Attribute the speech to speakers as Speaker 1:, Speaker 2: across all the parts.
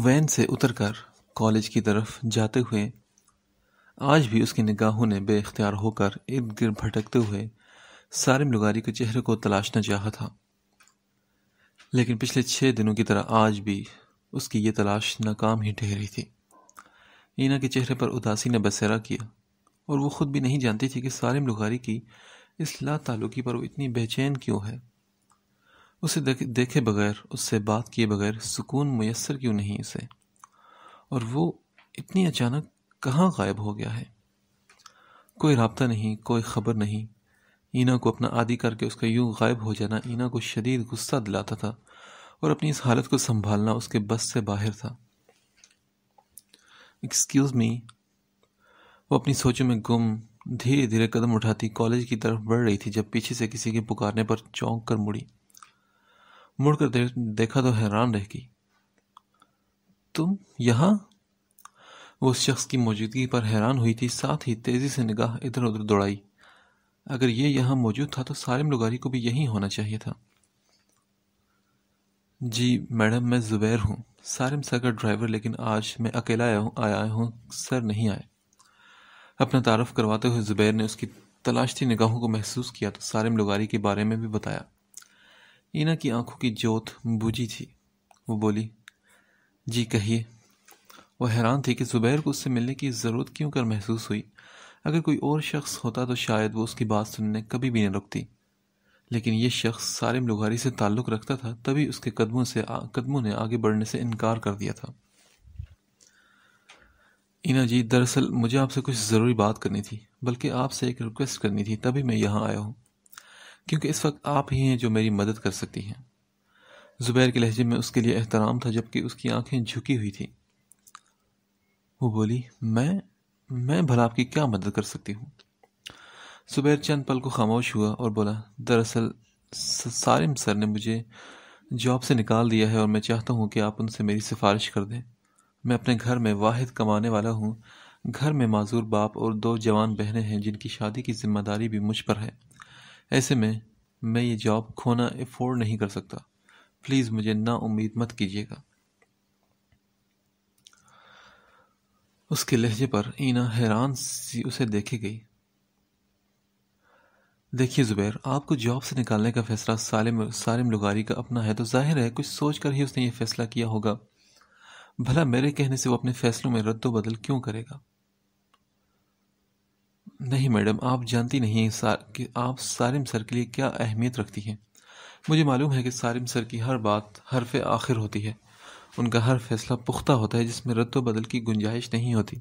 Speaker 1: van से उतरकर college की तरफ जाते हुए आज भी उसकी निगाहों ने बेख्तियार होकर इर्द गिर्द भटकते हुए सारे लुगारी के चेहरे को तलाशना चाहा था लेकिन पिछले छः दिनों की तरह आज भी उसकी ये तलाश नाकाम ही ठहरी थी ईना के चेहरे पर उदासी ने बसेरा किया और वो खुद भी नहीं जानती थी कि सारिम लुगारी की इस ला तालुकी पर वो इतनी बेचैन क्यों है उसे देखे बगैर उससे बात किए बगैर सुकून मैसर क्यों नहीं उसे और वो इतनी अचानक कहाँ गायब हो गया है कोई रबता नहीं कोई ख़बर नहीं ईना को अपना आदि करके उसका यूँ गायब हो जाना ईना को शदीद गुस्सा दिलाता था और अपनी इस हालत को संभालना उसके बस से बाहर था एक्सक्यूज़ मी वो अपनी सोचों में गुम धीरे धीरे कदम उठाती कॉलेज की तरफ बढ़ रही थी जब पीछे से किसी के पुकारने पर चौंक कर मुड़ी मुड़कर देखा तो हैरान रह गई तुम यहां वो उस शख्स की मौजूदगी पर हैरान हुई थी साथ ही तेज़ी से निगाह इधर उधर दौड़ाई अगर ये यहाँ मौजूद था तो सालिम लुगारी को भी यही होना चाहिए था जी मैडम मैं ज़ुबैर हूँ सारिम सर का ड्राइवर लेकिन आज मैं अकेला आया हूं आया हूं सर नहीं आए अपना तारफ़ करवाते हुए ज़ुबैर ने उसकी तलाशती निगाहों को महसूस किया तो सारिम लुगारी के बारे में भी बताया ईना की आंखों की जोत बुझी थी वो बोली जी कहिए वह हैरान थी कि ज़ुबैर को उससे मिलने की ज़रूरत क्यों कर महसूस हुई अगर कोई और शख्स होता तो शायद वो उसकी बात सुनने कभी भी नहीं रुकती लेकिन ये शख्स सारिम लुघारी से ताल्लुक़ रखता था तभी उसके कदमों से कदमों ने आगे बढ़ने से इनकार कर दिया था इना जी दरअसल मुझे आपसे कुछ ज़रूरी बात करनी थी बल्कि आपसे एक रिक्वेस्ट करनी थी तभी मैं यहाँ आया हूँ क्योंकि इस वक्त आप ही हैं जो मेरी मदद कर सकती हैं जुबैर के लहजे में उसके लिए एहतराम था जबकि उसकी आंखें झुकी हुई थी वो बोली मैं मैं भला आपकी क्या मदद कर सकती हूँ जुबैर चंद पल को खामोश हुआ और बोला दरअसल सारिम सर ने मुझे जॉब से निकाल दिया है और मैं चाहता हूँ कि आप उनसे मेरी सिफारिश कर दें मैं अपने घर में वाहिद कमाने वाला हूँ घर में माजूर बाप और दो जवान बहनें हैं जिनकी शादी की जिम्मेदारी भी मुझ पर है ऐसे में मैं ये जॉब खोना अफोर्ड नहीं कर सकता प्लीज़ मुझे ना उम्मीद मत कीजिएगा उसके लहजे पर ईना हैरान सी उसे देखी गई देखिए ज़ुबैर आपको जॉब से निकालने का फ़ैसला सालिम सालिम लुगारी का अपना है तो जाहिर है कुछ सोच कर ही उसने ये फ़ैसला किया होगा भला मेरे कहने से वो अपने फ़ैसलों में रद्दो बदल क्यों करेगा नहीं मैडम आप जानती नहीं हैं कि आप सारिम सर के लिए क्या अहमियत रखती हैं मुझे मालूम है कि सारिम सर की हर बात हरफ आखिर होती है उनका हर फैसला पुख्ता होता है जिसमें रद्द बदल की गुंजाइश नहीं होती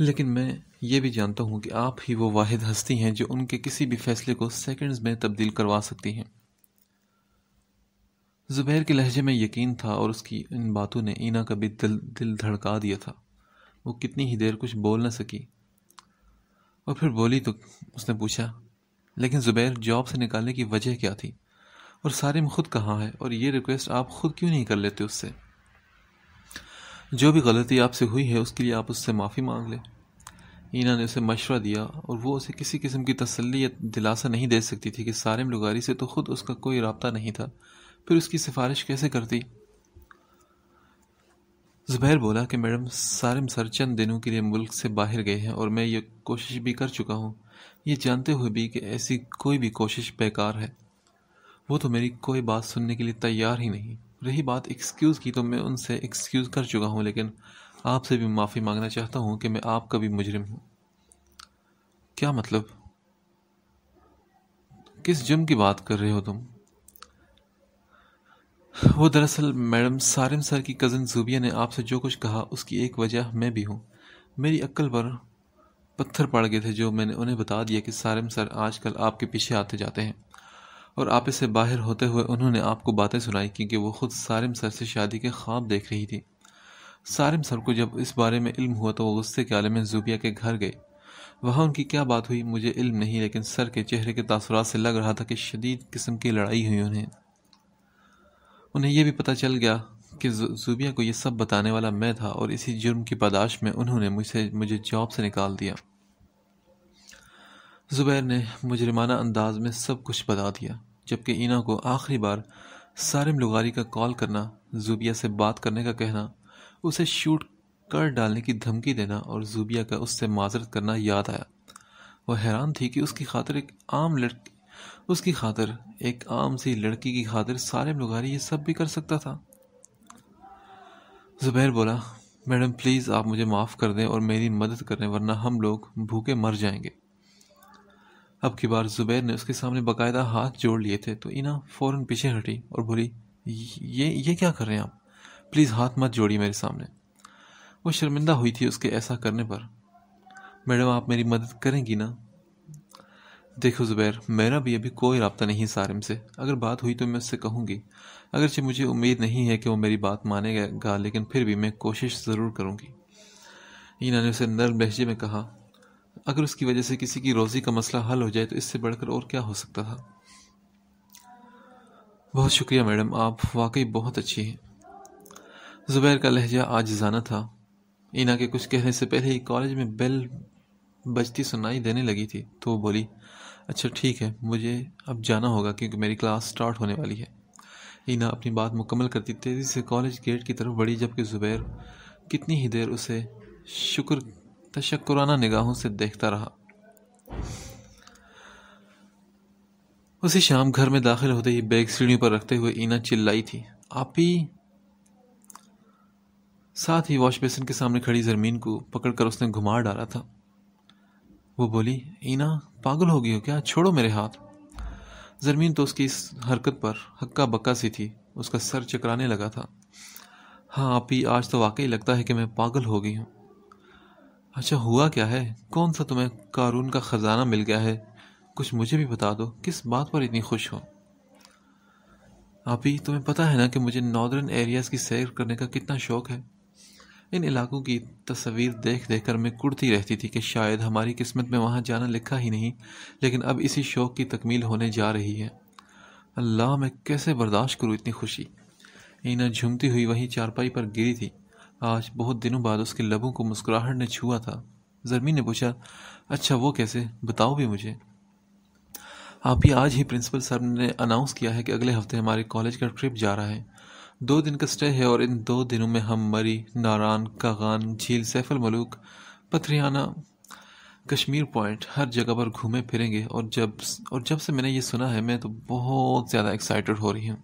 Speaker 1: लेकिन मैं ये भी जानता हूँ कि आप ही वो वाद हस्ती हैं जो उनके किसी भी फैसले को सेकेंड्स में तब्दील करवा सकती हैं जुबैर के लहजे में यकीन था और उसकी इन बातों ने ईना का भी दिल दिल धड़का दिया था वो कितनी ही देर कुछ बोल न सकी और फिर बोली तो उसने पूछा लेकिन ज़ुबैर जॉब से निकालने की वजह क्या थी और सारिम खुद कहाँ है और ये रिक्वेस्ट आप खुद क्यों नहीं कर लेते उससे जो भी गलती आपसे हुई है उसके लिए आप उससे माफ़ी मांग लें ईना ने उसे मशवरा दिया और वो उसे किसी किस्म की तसल्ली या दिलासा नहीं दे सकती थी कि सारिम लुगारी से तो खुद उसका कोई रबता नहीं था फिर उसकी सिफारिश कैसे करती ज़ुबैर बोला कि मैडम सारे सर चंद दिनों के लिए मुल्क से बाहर गए हैं और मैं ये कोशिश भी कर चुका हूँ ये जानते हुए भी कि ऐसी कोई भी कोशिश बेकार है वो तो मेरी कोई बात सुनने के लिए तैयार ही नहीं रही बात एक्सक्यूज़ की तो मैं उनसे एक्सक्यूज़ कर चुका हूँ लेकिन आपसे भी माफ़ी मांगना चाहता हूँ कि मैं आपका भी मुजरिम हूँ क्या मतलब किस जुर्म की बात कर रहे हो तुम वो दरअसल मैडम सारिम सर की कज़न जूबिया ने आपसे जो कुछ कहा उसकी एक वजह मैं भी हूँ मेरी अक्ल पर पत्थर पड़ गए थे जो मैंने उन्हें बता दिया कि सारिम सर आजकल आपके पीछे आते जाते हैं और आप इसे बाहर होते हुए उन्होंने आपको बातें सुनाई क्योंकि वो खुद सारिम सर से शादी के ख्वाब देख रही थी सारिम सर को जब इस बारे में इल्म हुआ तो वो गुस्से के आलम में जूबिया के घर गए वहाँ उनकी क्या बात हुई मुझे इल्म नहीं लेकिन सर के चेहरे के तासुरात से लग रहा था कि शदीद किस्म की लड़ाई हुई उन्हें उन्हें यह भी पता चल गया कि जूबिया को यह सब बताने वाला मैं था और इसी जुर्म की पादाश में उन्होंने मुझसे मुझे जॉब से निकाल दिया जुबैर ने मुजरमाना अंदाज में सब कुछ बता दिया जबकि इना को आखिरी बार सारिम लुगारी का कॉल करना जूबिया से बात करने का कहना उसे शूट कर डालने की धमकी देना और जूबिया का उससे माजरत करना याद आया वह हैरान थी कि उसकी खातिर एक आम लड़की उसकी खातर एक आम सी लड़की की खातिर सारे मुगारी ये सब भी कर सकता था जुबैर बोला मैडम प्लीज़ आप मुझे माफ़ कर दें और मेरी मदद करें वरना हम लोग भूखे मर जाएंगे अब की बार जुबैर ने उसके सामने बाकायदा हाथ जोड़ लिए थे तो इना फ़ौरन पीछे हटी और बोली ये ये क्या कर रहे हैं आप प्लीज़ हाथ मत जोड़िए मेरे सामने वो शर्मिंदा हुई थी उसके ऐसा करने पर मैडम आप मेरी मदद करेंगी ना देखो ज़ुबैर मेरा भी अभी कोई रबता नहीं सारिम से अगर बात हुई तो मैं उससे कहूँगी अगरचे मुझे उम्मीद नहीं है कि वो मेरी बात मानेगा लेकिन फिर भी मैं कोशिश ज़रूर करूँगी इना ने उसे नर्म लहजे में कहा अगर उसकी वजह से किसी की रोज़ी का मसला हल हो जाए तो इससे बढ़कर और क्या हो सकता था बहुत शुक्रिया मैडम आप वाकई बहुत अच्छी हैं ज़ुबैर का लहजा आज जाना था इना के कुछ कहने से पहले ही कॉलेज में बेल बजती सुनाई देने लगी थी तो वो बोली अच्छा ठीक है मुझे अब जाना होगा क्योंकि मेरी क्लास स्टार्ट होने वाली है ईना अपनी बात मुकम्मल करती तेज़ी से कॉलेज गेट की तरफ बढ़ी जबकि ज़ुबैर कितनी ही देर उसे शुक्र तशक्राना निगाहों से देखता रहा उसी शाम घर में दाखिल होते ही बैग सीढ़ियों पर रखते हुए ईना चिल्लाई थी आप ही साथ ही वॉश बेसिन के सामने खड़ी ज़मीन को पकड़कर उसने घुमा डाला था वो बोली ईना पागल हो गई हो क्या छोड़ो मेरे हाथ जरमीन तो उसकी इस हरकत पर हक्का बक्का सी थी उसका सर चकराने लगा था हाँ आप ही आज तो वाकई लगता है कि मैं पागल हो गई हूँ अच्छा हुआ क्या है कौन सा तुम्हें कारून का ख़जाना मिल गया है कुछ मुझे भी बता दो किस बात पर इतनी खुश हो आप ही तुम्हें पता है ना कि मुझे नॉर्दर्न एरियाज़ की सैर करने का कितना शौक है इन इलाकों की तस्वीर देख देख कर मैं कुड़ती रहती थी कि शायद हमारी किस्मत में वहाँ जाना लिखा ही नहीं लेकिन अब इसी शौक़ की तकमील होने जा रही है अल्लाह मैं कैसे बर्दाश्त करूँ इतनी खुशी ईना झूमती हुई वहीं चारपाई पर गिरी थी आज बहुत दिनों बाद उसके लबों को मुस्कुराहट ने छुआ था जरमी ने पूछा अच्छा वो कैसे बताओ भी मुझे आप ही आज ही प्रिंसिपल सर ने अनाउंस किया है कि अगले हफ्ते हमारे कॉलेज का ट्रिप जा रहा है दो दिन का स्टे है और इन दो दिनों में हम मरी नारान कागान झील सैफल मलूक पथरियाना कश्मीर पॉइंट हर जगह पर घूमे फिरेंगे और जब और जब से मैंने ये सुना है मैं तो बहुत ज़्यादा एक्साइटेड हो रही हूँ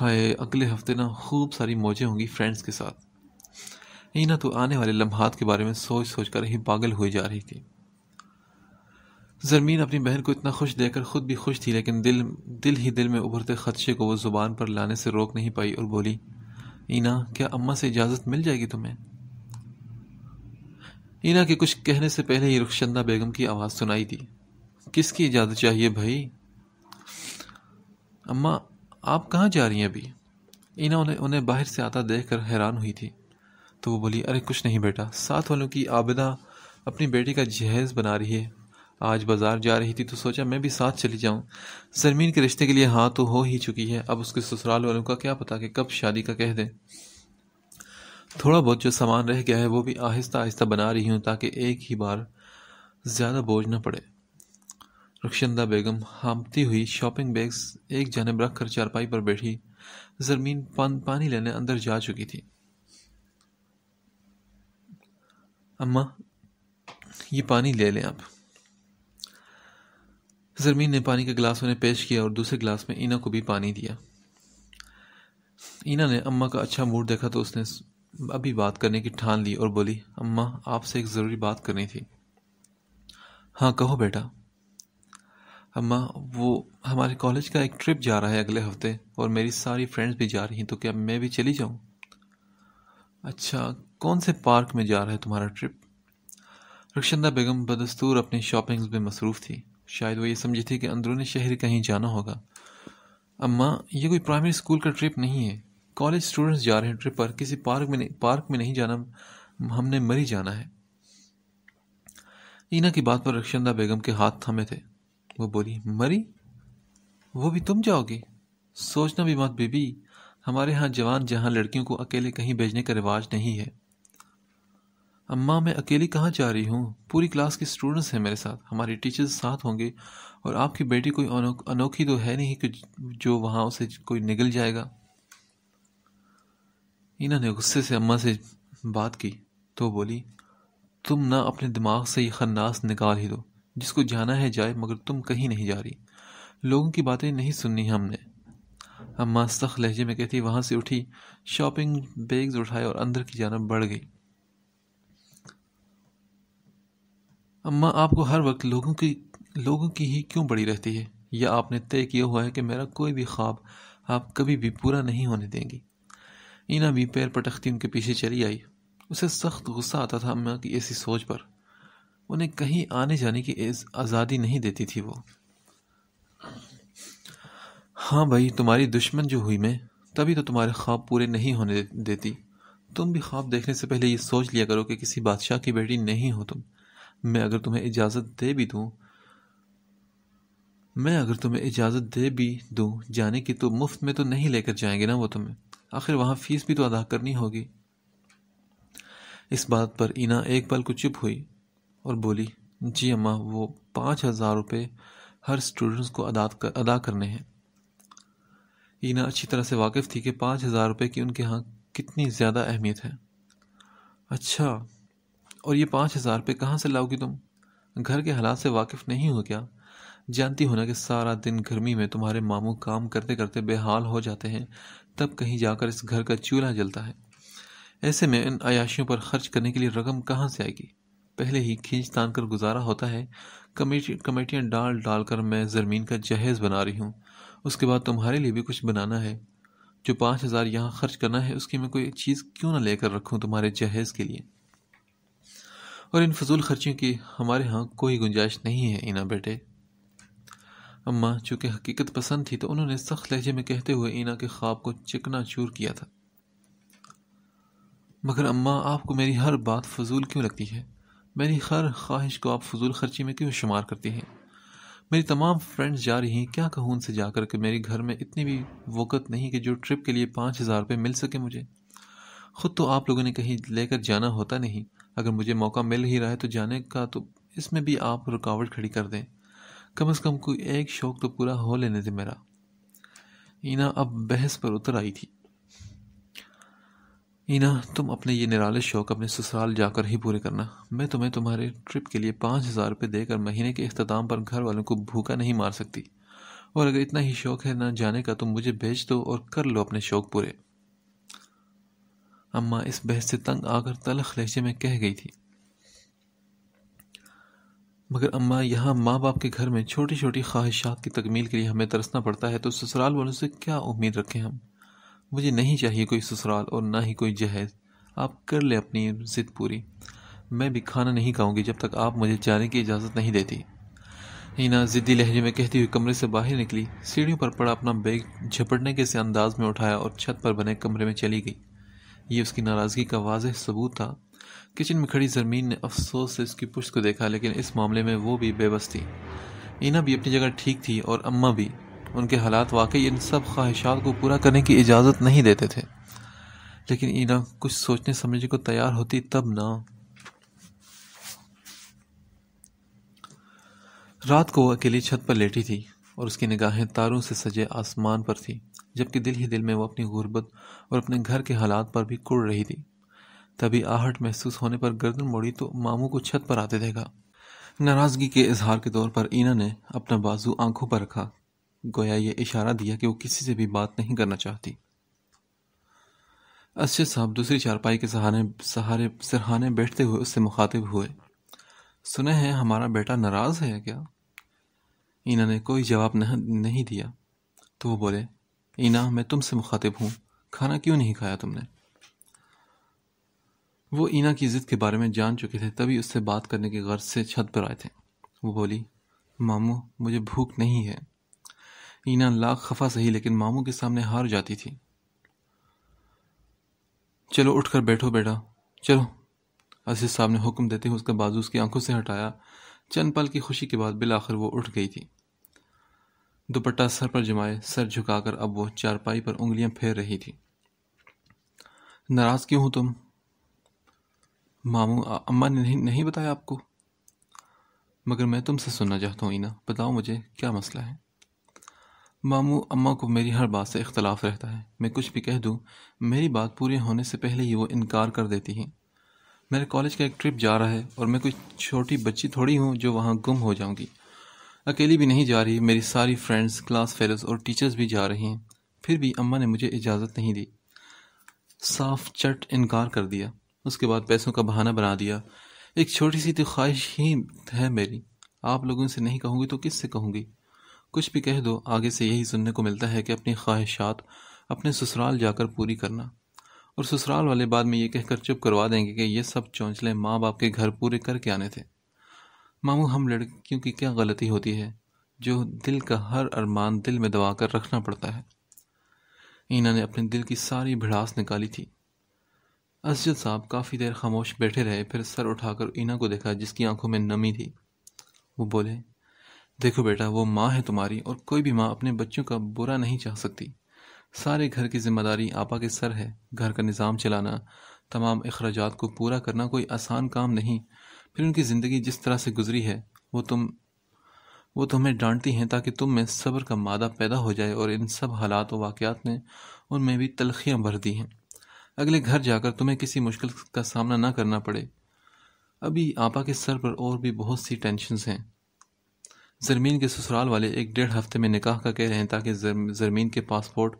Speaker 1: हाय अगले हफ्ते ना खूब सारी मौजें होंगी फ्रेंड्स के साथ ना तो आने वाले लम्हात के बारे में सोच सोच कर ही पागल हुई जा रही थी जरमीन अपनी बहन को इतना खुश देकर खुद भी खुश थी लेकिन दिल दिल ही दिल में उभरते खदशे को वो ज़ुबान पर लाने से रोक नहीं पाई और बोली ईना क्या अम्मा से इजाज़त मिल जाएगी तुम्हें ईना के कुछ कहने से पहले ही रुखचंदा बेगम की आवाज़ सुनाई दी किसकी इजाज़त चाहिए भाई अम्मा आप कहाँ जा रही हैं अभी ईना उन्हें उन्हें बाहर से आता देख कर हैरान हुई थी तो वो बोली अरे कुछ नहीं बेटा साथ वालों की आबिदा अपनी बेटी का जहेज़ बना रही है आज बाजार जा रही थी तो सोचा मैं भी साथ चली जाऊं सरमीन के रिश्ते के लिए हाँ तो हो ही चुकी है अब उसके ससुराल वालों का क्या पता कि कब शादी का कह दें थोड़ा बहुत जो सामान रह गया है वो भी आहिस्ता आहिस्ता बना रही हूँ ताकि एक ही बार ज़्यादा बोझ न पड़े रुखशंदा बेगम हामती हुई शॉपिंग बैग्स एक जानब रख कर चारपाई पर बैठी जरमीन पान, पानी लेने अंदर जा चुकी थी अम्मा ये पानी ले लें आप जरमीन ने पानी का गिलास उन्हें पेश किया और दूसरे गिलास में इना को भी पानी दिया इना ने अम्मा का अच्छा मूड देखा तो उसने अभी बात करने की ठान ली और बोली अम्मा आपसे एक ज़रूरी बात करनी थी हाँ कहो बेटा अम्मा वो हमारे कॉलेज का एक ट्रिप जा रहा है अगले हफ्ते और मेरी सारी फ्रेंड्स भी जा रही हैं तो क्या मैं भी चली जाऊँ अच्छा कौन से पार्क में जा रहा है तुम्हारा ट्रिप रक्षंदा बेगम बदस्तूर अपनी शॉपिंग्स में मसरूफ़ थी शायद वो ये समझी थी कि अंदरूनी शहर कहीं जाना होगा अम्मा ये कोई प्राइमरी स्कूल का ट्रिप नहीं है कॉलेज स्टूडेंट्स जा रहे हैं ट्रिप पर किसी पार्क में नहीं पार्क में नहीं जाना हमने मरी जाना है ईना की बात पर रक्षंदा बेगम के हाथ थमे थे वो बोली मरी वो भी तुम जाओगे सोचना भी मत बेबी हमारे यहाँ जवान जहाँ लड़कियों को अकेले कहीं भेजने का रिवाज नहीं है अम्मा मैं अकेली कहाँ जा रही हूँ पूरी क्लास के स्टूडेंट्स हैं मेरे साथ हमारे टीचर्स साथ होंगे और आपकी बेटी कोई अनोखी तो है नहीं कि जो वहाँ उसे कोई निगल जाएगा इन्होंने ने गुस्से से अम्मा से बात की तो बोली तुम ना अपने दिमाग से ये खन्नास निकाल ही दो जिसको जाना है जाए मगर तुम कहीं नहीं जा रही लोगों की बातें नहीं सुननी हमने अम्मा सख्त लहजे में कहती वहाँ से उठी शॉपिंग बैग्स उठाए और अंदर की जानब बढ़ गई अम्मा आपको हर वक्त लोगों की लोगों की ही क्यों बड़ी रहती है या आपने तय किया हुआ है कि मेरा कोई भी ख्वाब आप कभी भी पूरा नहीं होने देंगी इना भी पैर पटकती उनके पीछे चली आई उसे सख्त गुस्सा आता था अम्मा की ऐसी सोच पर उन्हें कहीं आने जाने की आज़ादी नहीं देती थी वो हाँ भाई तुम्हारी दुश्मन जो हुई मैं तभी तो तुम्हारे ख्वाब पूरे नहीं होने देती तुम भी ख्वाब देखने से पहले ये सोच लिया करो कि किसी बादशाह की बेटी नहीं हो तुम मैं अगर तुम्हें इजाज़त दे भी दूँ मैं अगर तुम्हें इजाज़त दे भी दूँ जाने की तो मुफ्त में तो नहीं लेकर जाएंगे ना वो तुम्हें आखिर वहाँ फीस भी तो अदा करनी होगी इस बात पर इना एक पल को चुप हुई और बोली जी अम्मा वो पाँच हज़ार रुपये हर स्टूडेंट्स को अदा कर अदा करने हैं इना अच्छी तरह से वाकिफ़ थी कि पाँच हज़ार रुपये की उनके यहाँ कितनी ज़्यादा अहमियत है अच्छा और ये पाँच हज़ार रुपये कहाँ से लाओगी तुम घर के हालात से वाकिफ़ नहीं हो क्या जानती हो ना कि सारा दिन गर्मी में तुम्हारे मामू काम करते करते बेहाल हो जाते हैं तब कहीं जाकर इस घर का चूल्हा जलता है ऐसे में इन अयाशियों पर खर्च करने के लिए रकम कहाँ से आएगी पहले ही खींच तान कर गुजारा होता है कमेटी कमेटियाँ डाल डाल कर मैं ज़मीन का जहेज़ बना रही हूँ उसके बाद तुम्हारे लिए भी कुछ बनाना है जो पाँच हज़ार यहाँ खर्च करना है उसकी मैं कोई चीज़ क्यों ना लेकर रखूँ तुम्हारे जहेज़ के लिए और इन फजूल खर्चियों की हमारे यहाँ कोई गुंजाइश नहीं है इना बेटे अम्मा चूँकि हकीकत पसंद थी तो उन्होंने सख्त लहजे में कहते हुए ईना के ख्वाब को चिकना चूर किया था मगर अम्मा आपको मेरी हर बात फजूल क्यों लगती है मेरी हर ख्वाहिश को आप फजूल खर्ची में क्यों शुमार करती हैं मेरी तमाम फ्रेंड्स जा रही हैं क्या कहूँ उनसे जाकर के मेरे घर में इतनी भी वक़्त नहीं कि जो ट्रिप के लिए पाँच हज़ार रुपये मिल सके मुझे खुद तो आप लोगों ने कहीं लेकर जाना होता नहीं अगर मुझे मौका मिल ही रहा है तो जाने का तो इसमें भी आप रुकावट खड़ी कर दें कम से कम कोई एक शौक तो पूरा हो लेने थे मेरा ईना अब बहस पर उतर आई थी इना तुम अपने ये निराले शौक अपने ससुराल जाकर ही पूरे करना मैं तुम्हें तुम्हारे ट्रिप के लिए पाँच हज़ार रुपये देकर महीने के अख्ताम पर घर वालों को भूखा नहीं मार सकती और अगर इतना ही शौक है ना जाने का तो मुझे भेज दो और कर लो अपने शौक पूरे अम्मा इस बहस से तंग आकर तलख लहजे में कह गई थी मगर अम्मा यहाँ माँ बाप के घर में छोटी छोटी ख्वाहिशात की तकमील के लिए हमें तरसना पड़ता है तो ससुराल वालों से क्या उम्मीद रखें हम मुझे नहीं चाहिए कोई ससुराल और ना ही कोई जहेज आप कर ले अपनी जिद पूरी मैं भी खाना नहीं खाऊंगी जब तक आप मुझे जाने की इजाज़त नहीं देती हिना ज़िद्दी लहजे में कहती हुई कमरे से बाहर निकली सीढ़ियों पर पड़ा अपना बैग झपटने के से अंदाज में उठाया और छत पर बने कमरे में चली गई ये उसकी नाराज़गी का वाजह सबूत था किचन में खड़ी जरमीन ने अफसोस से उसकी पुश्त को देखा लेकिन इस मामले में वो भी बेबस थी ईना भी अपनी जगह ठीक थी और अम्मा भी उनके हालात वाकई इन सब ख्वाहिशात को पूरा करने की इजाज़त नहीं देते थे लेकिन ईना कुछ सोचने समझने को तैयार होती तब ना रात को वो अकेली छत पर लेटी थी और उसकी निगाहें तारों से सजे आसमान पर थी जबकि दिल ही दिल में वो अपनी गुर्बत और अपने घर के हालात पर भी कुड़ रही थी तभी आहट महसूस होने पर गर्दन मोड़ी तो मामू को छत पर आते देखा नाराज़गी के इजहार के तौर पर ईना ने अपना बाजू आंखों पर रखा गोया ये इशारा दिया कि वो किसी से भी बात नहीं करना चाहती अरशद साहब दूसरी चारपाई के सहारे सहारे सरहाने बैठते हुए उससे मुखातिब हुए सुने हैं हमारा बेटा नाराज़ है क्या इन्होंने ने कोई जवाब नहीं दिया तो वो बोले ईना मैं तुमसे मुखातिब हूँ खाना क्यों नहीं खाया तुमने वो ईना की इज्जत के बारे में जान चुके थे तभी उससे बात करने की गर्ज से छत पर आए थे वो बोली मामू मुझे भूख नहीं है ईना लाख खफा सही लेकिन मामू के सामने हार जाती थी चलो उठकर बैठो बेटा चलो अजीज साहब ने हुक्म देते हुए उसका बाजू उसकी आंखों से हटाया चंद पल की खुशी के बाद बिल आखिर वो उठ गई थी दुपट्टा सर पर जमाए सर झुकाकर अब वो चारपाई पर उंगलियां फेर रही थी नाराज़ क्यों हो तुम मामू अम्मा ने नहीं, नहीं बताया आपको मगर मैं तुमसे सुनना चाहता हूँ इना बताओ मुझे क्या मसला है मामू अम्मा को मेरी हर बात से इख्तलाफ रहता है मैं कुछ भी कह दूँ मेरी बात पूरी होने से पहले ही वो इनकार कर देती हैं मेरे कॉलेज का एक ट्रिप जा रहा है और मैं कोई छोटी बच्ची थोड़ी हूँ जो वहाँ गुम हो जाऊँगी अकेली भी नहीं जा रही मेरी सारी फ्रेंड्स क्लास फेलोज और टीचर्स भी जा रही हैं फिर भी अम्मा ने मुझे इजाज़त नहीं दी साफ चट इनकार कर दिया उसके बाद पैसों का बहाना बना दिया एक छोटी सी तो ख्वाहिश ही है मेरी आप लोगों से नहीं कहूँगी तो किस से कहूँगी कुछ भी कह दो आगे से यही सुनने को मिलता है कि अपनी ख्वाहिशात अपने ससुराल जाकर पूरी करना और ससुराल वाले बाद में ये कहकर चुप करवा देंगे कि ये सब चौंचले माँ बाप के घर पूरे करके आने थे मामू हम लड़कियों की क्या गलती होती है जो दिल का हर अरमान दिल में दबा कर रखना पड़ता है ईना ने अपने दिल की सारी भिड़ास निकाली थी असजद साहब काफ़ी देर खामोश बैठे रहे फिर सर उठाकर ईना को देखा जिसकी आंखों में नमी थी वो बोले देखो बेटा वो माँ है तुम्हारी और कोई भी माँ अपने बच्चों का बुरा नहीं चाह सकती सारे घर की जिम्मेदारी आपा के सर है घर का निज़ाम चलाना तमाम अखराज को पूरा करना कोई आसान काम नहीं फिर उनकी ज़िंदगी जिस तरह से गुजरी है वो तुम वो तुम्हें डांटती हैं ताकि तुम में सब्र का मादा पैदा हो जाए और इन सब हालात और वाक़ात ने उनमें भी तलखियाँ भर दी हैं अगले घर जाकर तुम्हें किसी मुश्किल का सामना ना करना पड़े अभी आपा के सर पर और भी बहुत सी टेंशनस हैं जरमीन के ससुराल वाले एक डेढ़ हफ्ते में निकाह का कह रहे हैं ताकि जरमीन के पासपोर्ट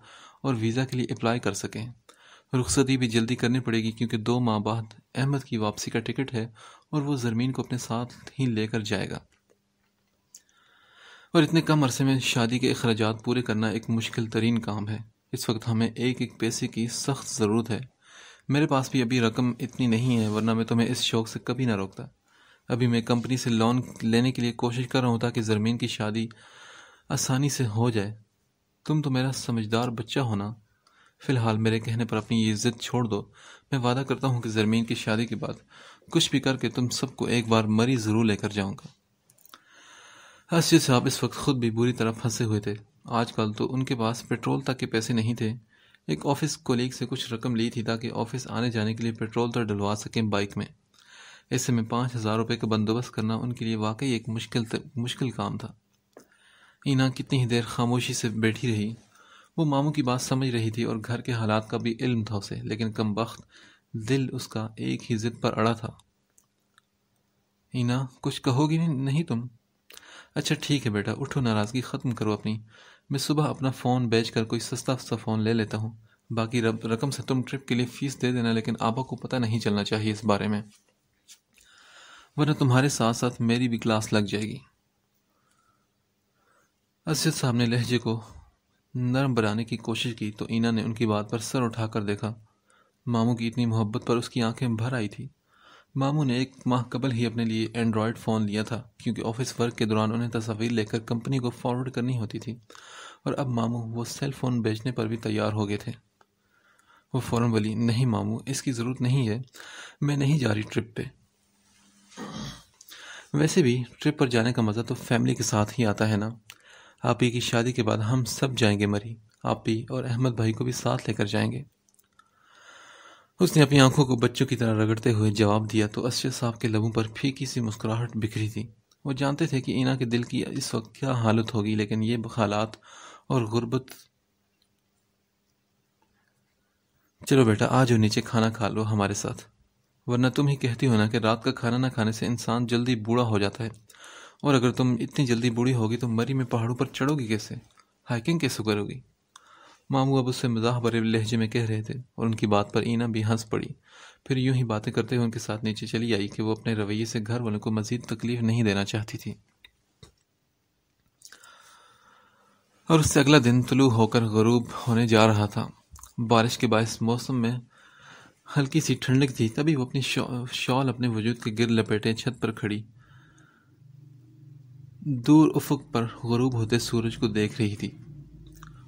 Speaker 1: और वीज़ा के लिए अप्लाई कर सकें रुखसती भी जल्दी करनी पड़ेगी क्योंकि दो माह बाद अहमद की वापसी का टिकट है और वो ज़रमीन को अपने साथ ही लेकर जाएगा और इतने कम अरसे में शादी के अखराज पूरे करना एक मुश्किल तरीन काम है इस वक्त हमें एक एक पैसे की सख्त ज़रूरत है मेरे पास भी अभी रकम इतनी नहीं है वरना मैं तुम्हें इस शौक़ से कभी ना रोकता अभी मैं कंपनी से लोन लेने के लिए कोशिश कर रहा हूँ ताकि ज़रमीन की शादी आसानी से हो जाए तुम तो मेरा समझदार बच्चा होना फ़िलहाल मेरे कहने पर अपनी इज्जत छोड़ दो मैं वादा करता हूँ कि ज़रमीन की शादी के बाद कुछ भी करके तुम सबको एक बार मरी ज़रूर लेकर जाऊंगा आसिफ साहब इस वक्त खुद भी बुरी तरह फंसे हुए थे आजकल तो उनके पास पेट्रोल तक के पैसे नहीं थे एक ऑफिस कोलीग से कुछ रकम ली थी ताकि ऑफिस आने जाने के लिए पेट्रोल तो डलवा सकें बाइक में ऐसे में पाँच हज़ार रुपये का बंदोबस्त करना उनके लिए वाकई एक मुश्किल मुश्किल काम था इना कितनी ही देर खामोशी से बैठी रही वो मामू की बात समझ रही थी और घर के हालात का भी इल्म था उसे लेकिन कम वक्त दिल उसका एक ही जिद पर अड़ा था इना कुछ कहोगी नहीं तुम अच्छा ठीक है बेटा उठो नाराज़गी ख़त्म करो अपनी मैं सुबह अपना फ़ोन बेच कर कोई सस्ता सस्ता फ़ोन ले लेता हूँ बाकी रब रकम से तुम ट्रिप के लिए फ़ीस दे देना लेकिन आपा को पता नहीं चलना चाहिए इस बारे में वरना तुम्हारे साथ साथ मेरी भी क्लास लग जाएगी असद साहब ने लहजे को नरम बनाने की कोशिश की तो ईना ने उनकी बात पर सर उठाकर देखा मामू की इतनी मोहब्बत पर उसकी आंखें भर आई थी मामू ने एक माह कबल ही अपने लिए एंड्रॉयड फ़ोन लिया था क्योंकि ऑफिस वर्क के दौरान उन्हें तस्वीर लेकर कंपनी को फॉरवर्ड करनी होती थी और अब मामू वो सेल फ़ोन बेचने पर भी तैयार हो गए थे वो फ़ौर बोली नहीं मामू इसकी ज़रूरत नहीं है मैं नहीं जा रही ट्रिप पे वैसे भी ट्रिप पर जाने का मज़ा तो फैमिली के साथ ही आता है ना आप ही की शादी के बाद हम सब जाएंगे मरी आप ही और अहमद भाई को भी साथ लेकर जाएंगे उसने अपनी आंखों को बच्चों की तरह रगड़ते हुए जवाब दिया तो अशर साहब के लबों पर फीकी सी मुस्कुराहट बिखरी थी वो जानते थे कि इना के दिल की इस वक्त क्या हालत होगी लेकिन ये बखालात और गुर्बत चलो बेटा आज और नीचे खाना खा लो हमारे साथ वरना तुम ही कहती हो ना कि रात का खाना ना खाने से इंसान जल्दी बूढ़ा हो जाता है और अगर तुम इतनी जल्दी बूढ़ी होगी तो मरी में पहाड़ों पर चढ़ोगी कैसे हाइकिंग कैसे करोगी मामू अब उससे मजाक भरे लहजे में कह रहे थे और उनकी बात पर ईना भी हंस पड़ी फिर यूं ही बातें करते हुए उनके साथ नीचे चली आई कि वो अपने रवैये से घर वालों को मज़ीद तकलीफ नहीं देना चाहती थी और उससे अगला दिन तुलू होकर गरूब होने जा रहा था बारिश के बायस मौसम में हल्की सी ठंडक थी तभी वो अपनी शॉल अपने वजूद के गिर लपेटे छत पर खड़ी दूर उफक पर गरूब होते सूरज को देख रही थी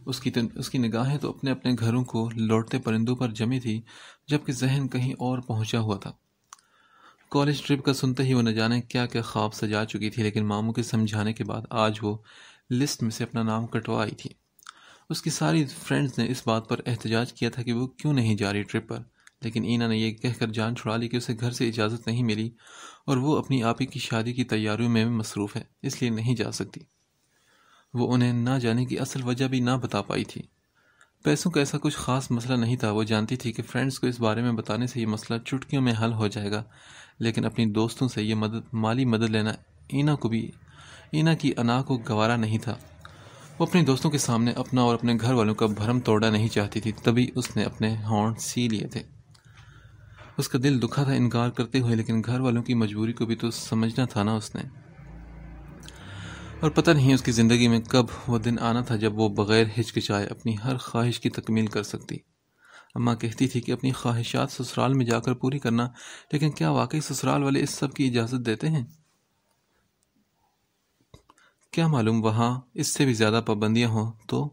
Speaker 1: उसकी तन, उसकी निगाहें तो अपने अपने घरों को लौटते परिंदों पर जमी थी जबकि जहन कहीं और पहुंचा हुआ था कॉलेज ट्रिप का सुनते ही वो न जाने क्या क्या ख्वाब सजा चुकी थी लेकिन मामू के समझाने के बाद आज वो लिस्ट में से अपना नाम कटवा आई थी उसकी सारी फ्रेंड्स ने इस बात पर एहतजाज किया था कि वो क्यों नहीं जा रही ट्रिप पर लेकिन ईना ने यह कहकर जान छुड़ा ली कि उसे घर से इजाज़त नहीं मिली और वो अपनी आपी की शादी की तैयारियों में मसरूफ़ है इसलिए नहीं जा सकती वो उन्हें ना जाने की असल वजह भी ना बता पाई थी पैसों का ऐसा कुछ ख़ास मसला नहीं था वो जानती थी कि फ्रेंड्स को इस बारे में बताने से ये मसला चुटकियों में हल हो जाएगा लेकिन अपनी दोस्तों से ये मदद माली मदद लेना इना को भी इना की अना को गवारा नहीं था वो अपने दोस्तों के सामने अपना और अपने घर वालों का भरम तोड़ना नहीं चाहती थी तभी उसने अपने हॉर्न सी लिए थे उसका दिल दुखा था इनकार करते हुए लेकिन घर वालों की मजबूरी को भी तो समझना था ना उसने और पता नहीं उसकी ज़िंदगी में कब वो दिन आना था जब वो बग़ैर हिचकिचाए अपनी हर ख्वाहिश की तकमील कर सकती अम्मा कहती थी कि अपनी ख्वाहिशात ससुराल में जाकर पूरी करना लेकिन क्या वाकई ससुराल वाले इस सब की इजाज़त देते हैं क्या मालूम वहाँ इससे भी ज़्यादा पाबंदियाँ हों तो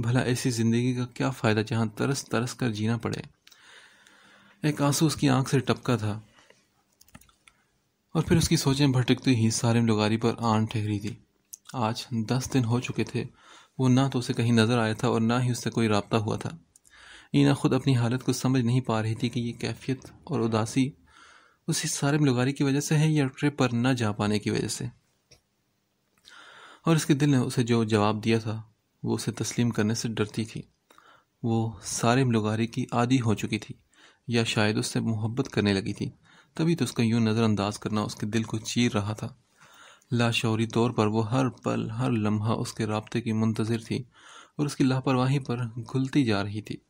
Speaker 1: भला ऐसी ज़िंदगी का क्या फ़ायदा जहाँ तरस तरस कर जीना पड़े एक आंसू उसकी आंख से टपका था और फिर उसकी सोचें भटकती ही सारे लुगारी पर आन ठहरी थी आज दस दिन हो चुके थे वो ना तो उसे कहीं नज़र आया था और ना ही उससे कोई रबता हुआ था ईना खुद अपनी हालत को समझ नहीं पा रही थी कि ये कैफियत और उदासी उसी सारे लुगारी की वजह से है या ट्रिप पर ना जा पाने की वजह से और उसके दिल ने उसे जो जवाब दिया था वो उसे तस्लीम करने से डरती थी वो सारे लुगारी की आदि हो चुकी थी या शायद उससे मोहब्बत करने लगी थी तभी तो उसका यूं नज़रअंदाज करना उसके दिल को चीर रहा था लाशौरी तौर पर वो हर पल हर लम्हा उसके रबते की मुंतज़र थी और उसकी लापरवाही पर घुलती जा रही थी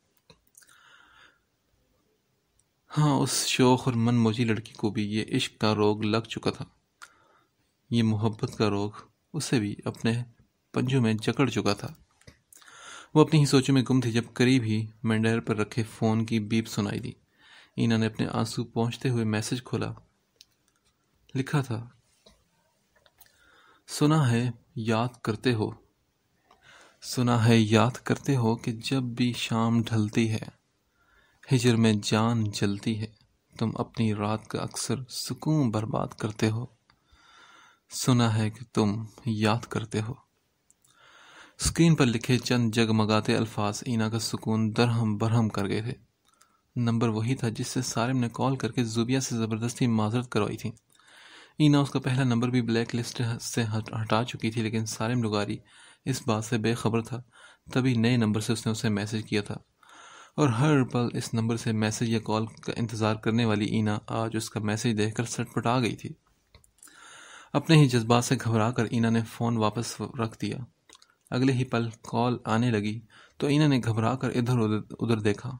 Speaker 1: हाँ उस शौक़ और मनमोजी लड़की को भी ये इश्क का रोग लग चुका था ये मोहब्बत का रोग उसे भी अपने पंजों में जकड़ चुका था वो अपनी ही सोचों में गुम थी जब करीब ही मंडेर पर रखे फ़ोन की बीप सुनाई दी ईना ने अपने आंसू पहुंचते हुए मैसेज खोला लिखा था सुना है याद करते हो सुना है याद करते हो कि जब भी शाम ढलती है हिजर में जान जलती है तुम अपनी रात का अक्सर सुकून बर्बाद करते हो सुना है कि तुम याद करते हो स्क्रीन पर लिखे चंद जगमगाते अल्फाज ईना का सुकून दरहम बरहम कर गए थे नंबर वही था जिससे सारिम ने कॉल करके जुबिया से ज़बरदस्ती माजरत करवाई थी ईना उसका पहला नंबर भी ब्लैक लिस्ट से हटा चुकी थी लेकिन सारिम लुगारी इस बात से बेखबर था तभी नए नंबर से उसने उसे मैसेज किया था और हर पल इस नंबर से मैसेज या कॉल का इंतज़ार करने वाली ईना आज उसका मैसेज देखकर आ गई थी अपने ही जज्बात से घबरा कर ईना ने फ़ोन वापस रख दिया अगले ही पल कॉल आने लगी तो ईना ने घबरा कर इधर उधर देखा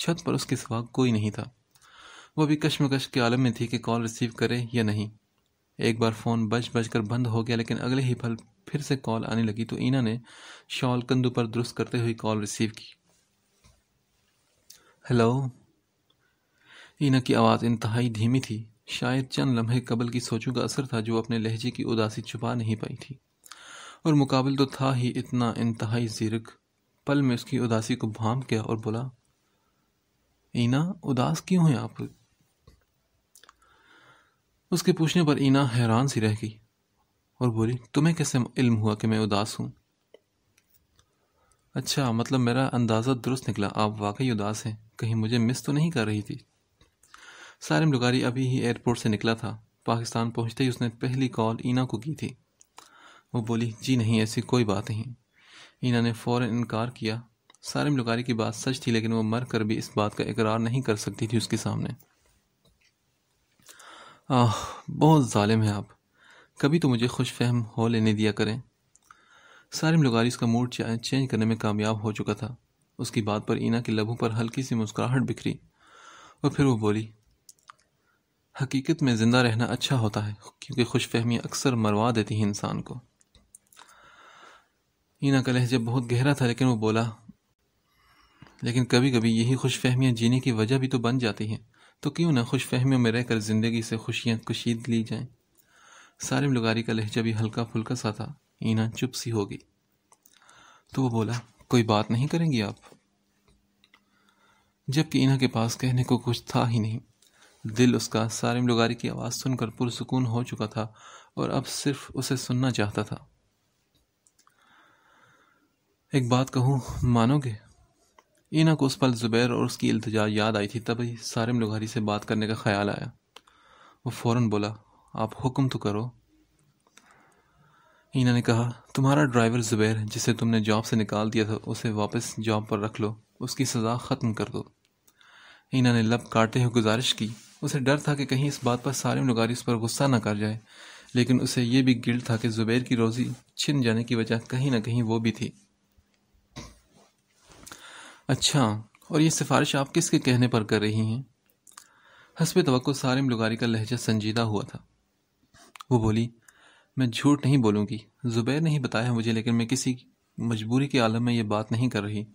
Speaker 1: छत पर उसके सिवा कोई नहीं था वह भी कश्मकश के आलम में थी कि कॉल रिसीव करे या नहीं एक बार फ़ोन बज बज कर बंद हो गया लेकिन अगले ही पल फिर से कॉल आने लगी तो ईना ने शॉल कंधों पर दुरुस्त करते हुए कॉल रिसीव की हेलो ईना की आवाज़ इंतहाई धीमी थी शायद चंद लम्हे कबल की सोचों का असर था जो अपने लहजे की उदासी छुपा नहीं पाई थी और मुकाबल तो था ही इतना इंतहाई जीरक पल में उसकी उदासी को भाम गया और बोला ईना उदास क्यों हैं आप उसके पूछने पर ईना हैरान सी रह गई और बोली तुम्हें कैसे इल्म हुआ कि मैं उदास हूँ अच्छा मतलब मेरा अंदाज़ा दुरुस्त निकला आप वाकई उदास हैं कहीं मुझे मिस तो नहीं कर रही थी सारिम लुगारी अभी ही एयरपोर्ट से निकला था पाकिस्तान पहुंचते ही उसने पहली कॉल ईना को की थी वो बोली जी नहीं ऐसी कोई बात नहीं ईना ने फौरन इनकार किया सारे लुकारी की बात सच थी लेकिन वो मर कर भी इस बात का इकरार नहीं कर सकती थी उसके सामने आह बहुत ालिम है आप कभी तो मुझे खुश फहम हो लेने दिया करें सारिम लुगारी उसका मूड चेंज करने में कामयाब हो चुका था उसकी बात पर ईना के लबों पर हल्की सी मुस्कुराहट बिखरी और फिर वो बोली हकीकत में ज़िंदा रहना अच्छा होता है क्योंकि खुश फहमी अक्सर मरवा देती है इंसान को ईना का लहजा बहुत गहरा था लेकिन वो बोला लेकिन कभी कभी यही खुश फहमियाँ जीने की वजह भी तो बन जाती हैं तो क्यों ना खुश फहमियों में रहकर ज़िंदगी से खुशियाँ कुशीद ली जाएं सारिम लुगारी का लहजा भी हल्का फुल्का सा था ईना चुप सी होगी तो वो बोला कोई बात नहीं करेंगी आप जबकि ईना के पास कहने को कुछ था ही नहीं दिल उसका सारिम लुगारी की आवाज़ सुनकर पुरसकून हो चुका था और अब सिर्फ उसे सुनना चाहता था एक बात कहूँ मानोगे इना को उस पल ज़ुबैर और उसकी इल्तजा याद आई थी तभी सारे लुघारी से बात करने का ख्याल आया वो फ़ौर बोला आप हुक्म तो करो इना ने कहा तुम्हारा ड्राइवर ज़ुबैर जिसे तुमने जॉब से निकाल दिया था उसे वापस जॉब पर रख लो उसकी सज़ा ख़त्म कर दो इना ने लब काटते हुए गुजारिश की उसे डर था कि कहीं इस बात पर सारे लुगारी उस पर गुस्सा ना कर जाए लेकिन उसे यह भी गिल्ट था कि ज़ुबैर की रोज़ी छिन जाने की वजह कहीं ना कहीं वो भी थी अच्छा और ये सिफारिश आप किसके कहने पर कर रही हैं हसब तो सारिम लुगारी का लहजा संजीदा हुआ था वो बोली मैं झूठ नहीं बोलूँगी ज़ुबैर नहीं बताया मुझे लेकिन मैं किसी मजबूरी के आलम में ये बात नहीं कर रही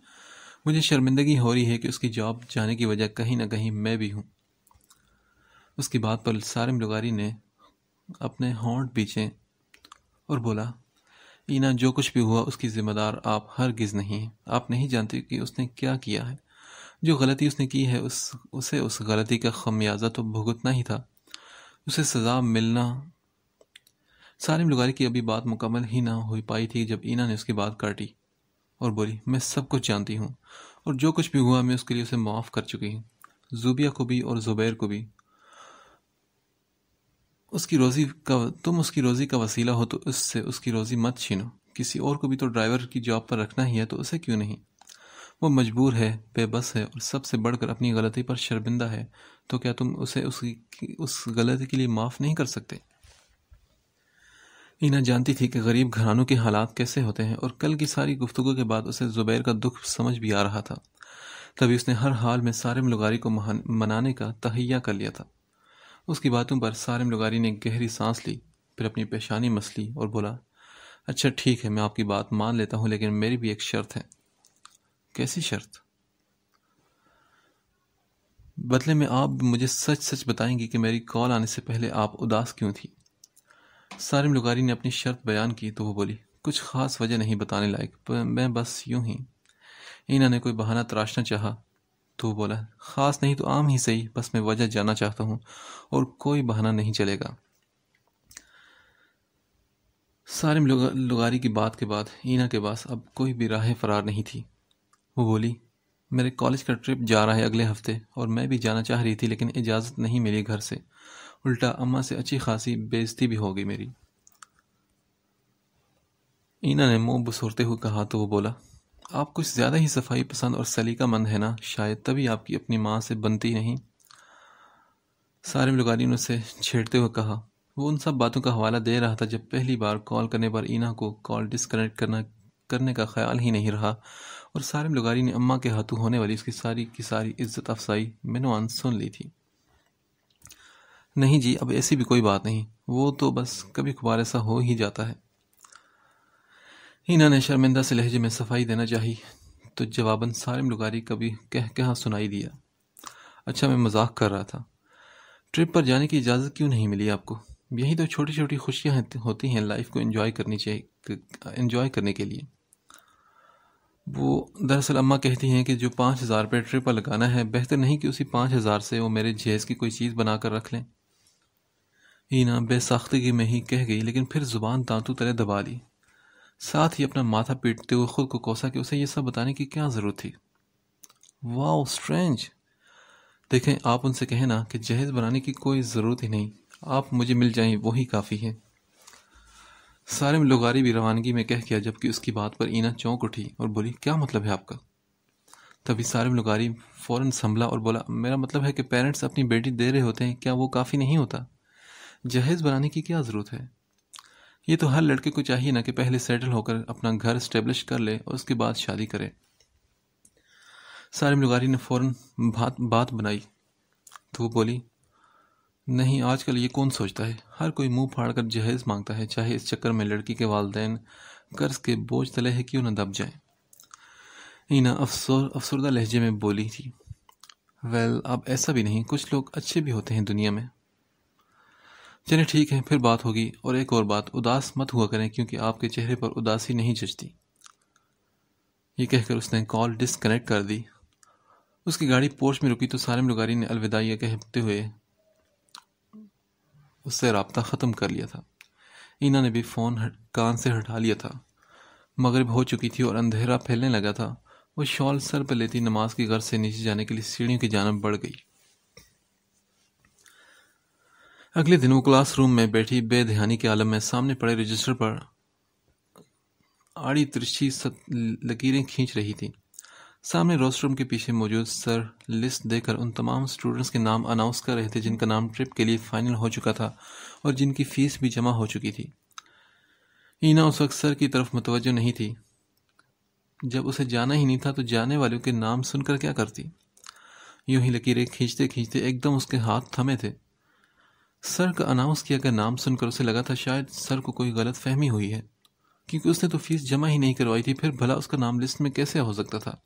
Speaker 1: मुझे शर्मिंदगी हो रही है कि उसकी जॉब जाने की वजह कहीं ना कहीं मैं भी हूँ उसकी बात पर सारिम लुगारी ने अपने होंठ पीछे और बोला लीना जो कुछ भी हुआ उसकी जिम्मेदार आप हर गिज नहीं हैं आप नहीं जानते कि उसने क्या किया है जो गलती उसने की है उस उसे उस गलती का खमियाजा तो भुगतना ही था उसे सज़ा मिलना सालिम लुगारी की अभी बात मुकम्मल ही ना हो पाई थी जब ईना ने उसकी बात काटी और बोली मैं सब कुछ जानती हूँ और जो कुछ भी हुआ मैं उसके लिए उसे माफ़ कर चुकी हूँ जुबिया को भी और ज़ुबैर को भी उसकी रोज़ी का तुम उसकी रोज़ी का वसीला हो तो उससे उसकी रोज़ी मत छीनो किसी और को भी तो ड्राइवर की जॉब पर रखना ही है तो उसे क्यों नहीं वो मजबूर है बेबस है और सबसे बढ़कर अपनी गलती पर शर्मिंदा है तो क्या तुम उसे उसकी उस गलती के लिए माफ़ नहीं कर सकते इना जानती थी कि गरीब घरानों के हालात कैसे होते हैं और कल की सारी गुफ्तगु के बाद उसे ज़ुबैर का दुख समझ भी आ रहा था तभी उसने हर हाल में सारे मलगारी को मनाने का तहैया कर लिया था उसकी बातों पर सारिम लुगारी ने गहरी सांस ली फिर अपनी पेशानी मसली और बोला अच्छा ठीक है मैं आपकी बात मान लेता हूँ लेकिन मेरी भी एक शर्त है कैसी शर्त बदले में आप मुझे सच सच बताएंगी कि मेरी कॉल आने से पहले आप उदास क्यों थी सारिम लुगारी ने अपनी शर्त बयान की तो वो बोली कुछ ख़ास वजह नहीं बताने लायक मैं बस यूं ही इन्होंने ने कोई बहाना तराशना चाहा तो बोला ख़ास नहीं तो आम ही सही बस मैं वजह जाना चाहता हूँ और कोई बहाना नहीं चलेगा सारे लुगारी की बात के बाद ईना के पास अब कोई भी राह फरार नहीं थी वो बोली मेरे कॉलेज का ट्रिप जा रहा है अगले हफ्ते और मैं भी जाना चाह रही थी लेकिन इजाज़त नहीं मिली घर से उल्टा अम्मा से अच्छी खासी बेइज्जती भी हो गई मेरी ईना ने मुंह बसोरते हुए कहा तो वो बोला आप कुछ ज़्यादा ही सफाई पसंद और सलीका मंद है ना शायद तभी आपकी अपनी माँ से बनती नहीं सारे लुगारी ने उसे छेड़ते हुए कहा वो उन सब बातों का हवाला दे रहा था जब पहली बार कॉल करने पर इना को कॉल डिसकनेक्ट करना करने का ख्याल ही नहीं रहा और सारे लुगारी ने अम्मा के हाथों होने वाली उसकी सारी की सारी इज्जत अफसाई मिनवान सुन ली थी नहीं जी अब ऐसी भी कोई बात नहीं वो तो बस कभी कभार ऐसा हो ही जाता है हिना ने शर्मिंदा से लहजे में सफाई देना चाहिए तो जवाबन सारिम लुगारी कभी कह कह सुनाई दिया अच्छा मैं मजाक कर रहा था ट्रिप पर जाने की इजाज़त क्यों नहीं मिली आपको यही तो छोटी छोटी खुशियाँ होती हैं लाइफ को इंजॉय करनी चाहिए इंजॉय करने के लिए वो दरअसल अम्मा कहती हैं कि जो पाँच हज़ार रुपये ट्रिप पर लगाना है बेहतर नहीं कि उसी पाँच हज़ार से वो मेरे जहेज की कोई चीज़ बना कर रख लें हीना बेसाख्तगी में ही कह गई लेकिन फिर ज़ुबान दांतों तरह दबा ली साथ ही अपना माथा पीटते हुए खुद को कोसा कि उसे यह सब बताने की क्या ज़रूरत थी वाह स्ट्रेंज देखें आप उनसे कहें ना कि जहेज बनाने की कोई ज़रूरत ही नहीं आप मुझे मिल जाएं वही काफ़ी है में लुगारी भी रवानगी में कह गया जबकि उसकी बात पर ईना चौंक उठी और बोली क्या मतलब है आपका तभी में लुगारी फ़ौरन संभला और बोला मेरा मतलब है कि पेरेंट्स अपनी बेटी दे रहे होते हैं क्या वो काफ़ी नहीं होता जहेज बनाने की क्या ज़रूरत है ये तो हर लड़के को चाहिए ना कि पहले सेटल होकर अपना घर स्टेब्लिश कर ले और उसके बाद शादी करे सारे मिलगारी ने फ़ौर बात बात बनाई तो वो बोली नहीं आजकल ये कौन सोचता है हर कोई मुंह फाड़ कर जहेज़ मांगता है चाहे इस चक्कर में लड़की के वालदे कर्ज के बोझ तले है क्यों ना दब जाए इना अफसोर अफसरदा लहजे में बोली थी वेल अब ऐसा भी नहीं कुछ लोग अच्छे भी होते हैं दुनिया में चलिए ठीक है फिर बात होगी और एक और बात उदास मत हुआ करें क्योंकि आपके चेहरे पर उदासी नहीं जचती ये कहकर उसने कॉल डिसकनेक्ट कर दी उसकी गाड़ी पोर्च में रुकी तो सालिम लुगारी ने अलविदाइया कहते हुए उससे रबता ख़त्म कर लिया था इना ने भी फ़ोन कान से हटा लिया था मगरब हो चुकी थी और अंधेरा फैलने लगा था वो शॉल सर पर लेती नमाज की घर से नीचे जाने के लिए सीढ़ियों की जानब बढ़ गई अगले दिन वो क्लासरूम में बैठी बेध्यानी के आलम में सामने पड़े रजिस्टर पर आड़ी तिरछी लकीरें खींच रही थी सामने रोस्टरूम के पीछे मौजूद सर लिस्ट देकर उन तमाम स्टूडेंट्स के नाम अनाउंस कर रहे थे जिनका नाम ट्रिप के लिए फाइनल हो चुका था और जिनकी फ़ीस भी जमा हो चुकी थी ईना उस वक्त सर की तरफ मुतवजो नहीं थी जब उसे जाना ही नहीं था तो जाने वालों के नाम सुनकर क्या करती यूं ही लकीरें खींचते खींचते एकदम उसके हाथ थमे थे सर का अनाउंस किया गया नाम सुनकर उसे लगा था शायद सर को कोई गलत फहमी हुई है क्योंकि उसने तो फीस जमा ही नहीं करवाई थी फिर भला उसका नाम लिस्ट में कैसे हो सकता था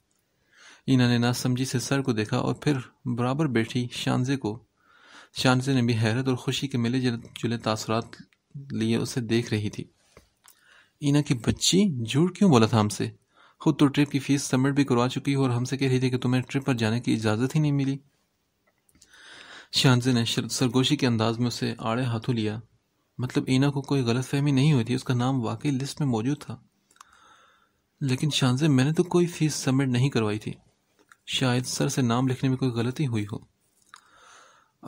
Speaker 1: इना ने ना समझी से सर को देखा और फिर बराबर बैठी शानजे को शानजे ने भी हैरत और खुशी के मिले जुले तासरात लिए उसे देख रही थी इना की बच्ची झूठ क्यों बोला था हमसे खुद तो ट्रिप की फीस सबमिट भी करवा चुकी हो और हमसे कह रही थी कि तुम्हें ट्रिप पर जाने की इजाज़त ही नहीं मिली शानजे ने सरगोशी के अंदाज में उसे आड़े हाथों लिया मतलब ईना को कोई गलत फहमी नहीं हुई थी उसका नाम वाकई लिस्ट में मौजूद था लेकिन शानजे मैंने तो कोई फीस सबमिट नहीं करवाई थी शायद सर से नाम लिखने में कोई गलती हुई हो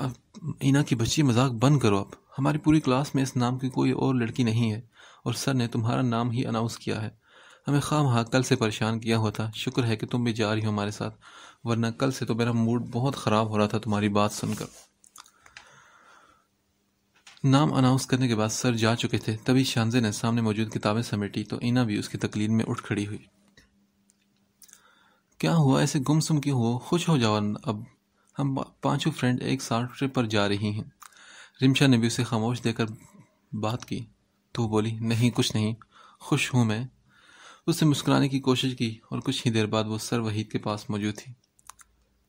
Speaker 1: अब ईना की बच्ची मजाक बंद करो आप हमारी पूरी क्लास में इस नाम की कोई और लड़की नहीं है और सर ने तुम्हारा नाम ही अनाउंस किया है हमें खाम हाँ कल से परेशान किया होता शुक्र है कि तुम भी जा रही हो हमारे साथ वरना कल से तो मेरा मूड बहुत ख़राब हो रहा था तुम्हारी बात सुनकर नाम अनाउंस करने के बाद सर जा चुके थे तभी शानजे ने सामने मौजूद किताबें समेटी तो ईना भी उसकी तकलीद में उठ खड़ी हुई क्या हुआ ऐसे गुमसुम क्यों हो खुश हो जाओ अब हम पांचों फ्रेंड एक साथ ट्रिप पर जा रही हैं रिमशा ने भी उसे खामोश देकर बात की तो बोली नहीं कुछ नहीं खुश हूँ मैं उसने मुस्कुराने की कोशिश की और कुछ ही देर बाद वो सर वहीद के पास मौजूद थी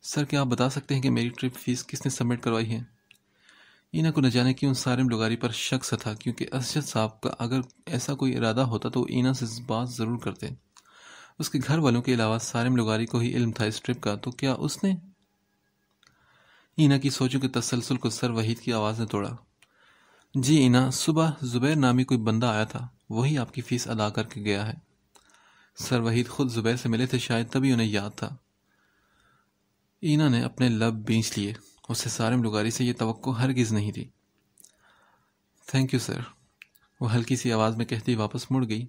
Speaker 1: सर क्या आप बता सकते हैं कि मेरी ट्रिप फीस किसने सबमिट करवाई है ईना को न जाने की उन सारे लुगारी पर शख्स था क्योंकि अरशद साहब का अगर ऐसा कोई इरादा होता तो ईना से बात ज़रूर करते उसके घर वालों के अलावा सारे लुगारी को ही इल्म था इस ट्रिप का तो क्या उसने ईना की सोचों के तसलसल को सर वहीद की आवाज़ ने तोड़ा जी ईना सुबह जुबैर नामी कोई बंदा आया था वही आपकी फ़ीस अदा करके गया है सर वहीद खुद ज़ुबैर से मिले थे शायद तभी उन्हें याद था ईना ने अपने लब बेच लिए उससे सारम लुगारी से यह तो हरगिज़ नहीं थी थैंक यू सर वो हल्की सी आवाज़ में कहती वापस मुड़ गई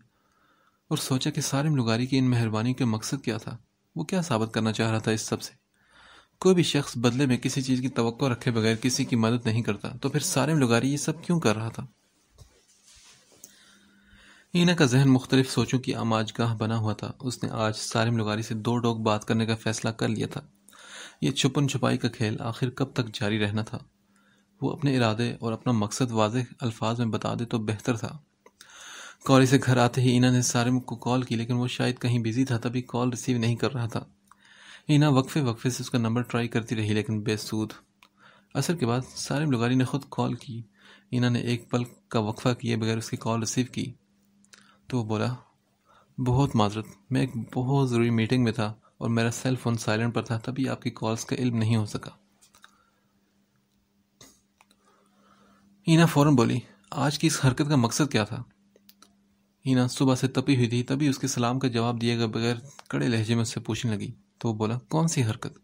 Speaker 1: और सोचा कि सारे लुगारी की इन मेहरबानी का मकसद क्या था वो क्या साबित करना चाह रहा था इस सब से कोई भी शख्स बदले में किसी चीज़ की तो रखे बगैर किसी की मदद नहीं करता तो फिर सारम लुगारी ये सब क्यों कर रहा था हीना का जहन मुख्तलिफ सोचों की आमाजगाह बना हुआ था उसने आज सारिम लुगारी से दो डोक बात करने का फैसला कर लिया था ये छुपन छुपाई का खेल आखिर कब तक जारी रहना था वो अपने इरादे और अपना मकसद वाज अल्फाज में बता दे तो बेहतर था कॉलेज से घर आते ही ईना ने सारिम को कॉल की लेकिन वो शायद कहीं बिजी था तभी कॉल रिसीव नहीं कर रहा था ईना वक्फे वक्फे से उसका नंबर ट्राई करती रही लेकिन बेसूद असर के बाद सारिम लुगारी ने खुद कॉल की ईना ने एक पल का वक्फा किए बगैर उसकी कॉल रिसीव की तो वो बोला बहुत माजरत मैं एक बहुत ज़रूरी मीटिंग में था और मेरा सेल फ़ोन साइलेंट पर था तभी आपकी कॉल्स का इल्म नहीं हो सका हीना फ़ौर बोली आज की इस हरकत का मकसद क्या था हीना सुबह से तपी हुई थी तभी उसके सलाम का जवाब दिए गए बगैर कड़े लहजे में उससे पूछने लगी तो वो बोला कौन सी हरकत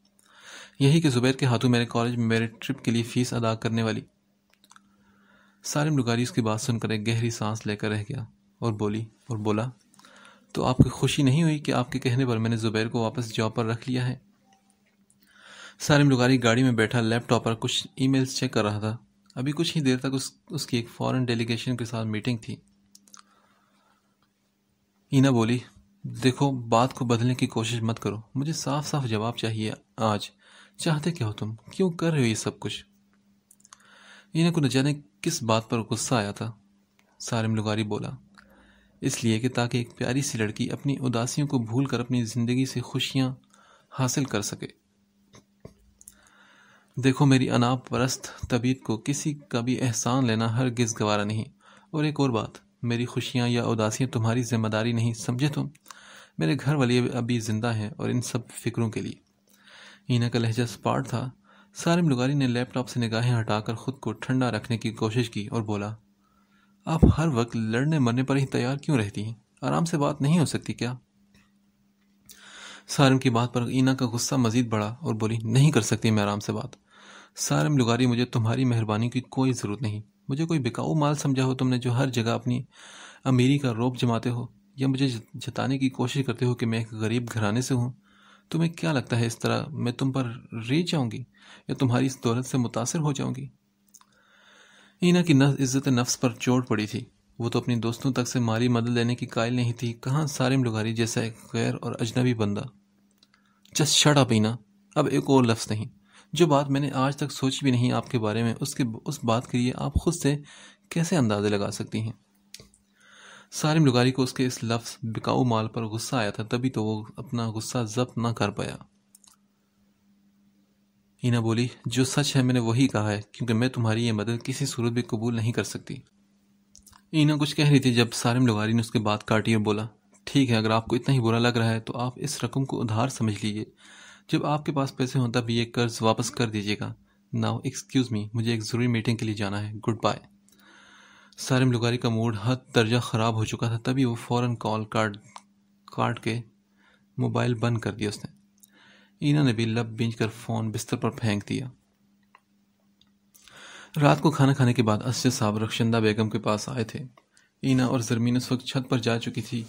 Speaker 1: यही कि ज़ुबैर के हाथों मेरे कॉलेज में मेरे ट्रिप के लिए फ़ीस अदा करने वाली सारिम लुगारी उसकी बात सुनकर एक गहरी सांस लेकर रह गया और बोली और बोला तो आपको खुशी नहीं हुई कि आपके कहने पर मैंने ज़ुबैर को वापस जॉब पर रख लिया है सारे लुगारी गाड़ी में बैठा लैपटॉप पर कुछ ईमेल्स चेक कर रहा था अभी कुछ ही देर तक उस उसकी एक फॉरेन डेलीगेशन के साथ मीटिंग थी ईना बोली देखो बात को बदलने की कोशिश मत करो मुझे साफ साफ जवाब चाहिए आज चाहते क्या हो तुम क्यों कर रहे हो ये सब कुछ ईना को न जाने किस बात पर गुस्सा आया था सारिम लुगारी बोला इसलिए कि ताकि एक प्यारी सी लड़की अपनी उदासियों को भूल कर अपनी ज़िंदगी से खुशियाँ हासिल कर सके देखो मेरी अनाप परस्त तबीयत को किसी का भी एहसान लेना हर गिज गवारा नहीं और एक और बात मेरी खुशियाँ या उदासियाँ तुम्हारी जिम्मेदारी नहीं समझे तुम मेरे घर वाले अभी ज़िंदा हैं और इन सब फिक्रों के लिए इना का लहजा सपाट था सारिम लुगारी ने लैपटॉप से निगाहें हटाकर ख़ुद को ठंडा रखने की कोशिश की और बोला आप हर वक्त लड़ने मरने पर ही तैयार क्यों रहती हैं आराम से बात नहीं हो सकती क्या सारम की बात पर ईना का गुस्सा मजीद बढ़ा और बोली नहीं कर सकती मैं आराम से बात सारम लुगारी मुझे तुम्हारी मेहरबानी की कोई ज़रूरत नहीं मुझे कोई बिकाऊ माल समझा हो तुमने जो हर जगह अपनी अमीरी का रोप जमाते हो या मुझे जताने की कोशिश करते हो कि मैं एक गरीब घराने से हूँ तुम्हें क्या लगता है इस तरह मैं तुम पर रे जाऊँगी या तुम्हारी इस दौलत से मुतासर हो जाऊँगी ईना की नफ इज्जत नफ्स पर चोट पड़ी थी वो तो अपने दोस्तों तक से माली मदद लेने की कायल नहीं थी कहाँ सारिम लुघारी जैसा एक गैर और अजनबी बंदा जस शट अप ईना अब एक और लफ्ज़ नहीं जो बात मैंने आज तक सोची भी नहीं आपके बारे में उसके उस बात के लिए आप खुद से कैसे अंदाजे लगा सकती हैं सारिम लुगारी को उसके इस लफ्ज़ बिकाऊ माल पर गुस्सा आया था तभी तो वो अपना गुस्सा जब्त ना कर पाया इना बोली जो सच है मैंने वही कहा है क्योंकि मैं तुम्हारी ये मदद किसी सूरत भी कबूल नहीं कर सकती ईना कुछ कह रही थी जब सारिम लुगारी ने उसके बात काटी और बोला ठीक है अगर आपको इतना ही बुरा लग रहा है तो आप इस रकम को उधार समझ लीजिए जब आपके पास पैसे हों तब ये कर्ज वापस कर दीजिएगा नाउ एक्सक्यूज़ मी मुझे एक ज़रूरी मीटिंग के लिए जाना है गुड बाय सारिम लुगारी का मूड हद दर्जा ख़राब हो चुका था तभी वो फ़ौर कॉल काट काट के मोबाइल बंद कर दिया उसने ईना ने भी लब बींच कर फ़ोन बिस्तर पर फेंक दिया रात को खाना खाने के बाद अस्या साहब रक्षंदा बेगम के पास आए थे ईना और जरमीन उस वक्त छत पर जा चुकी थी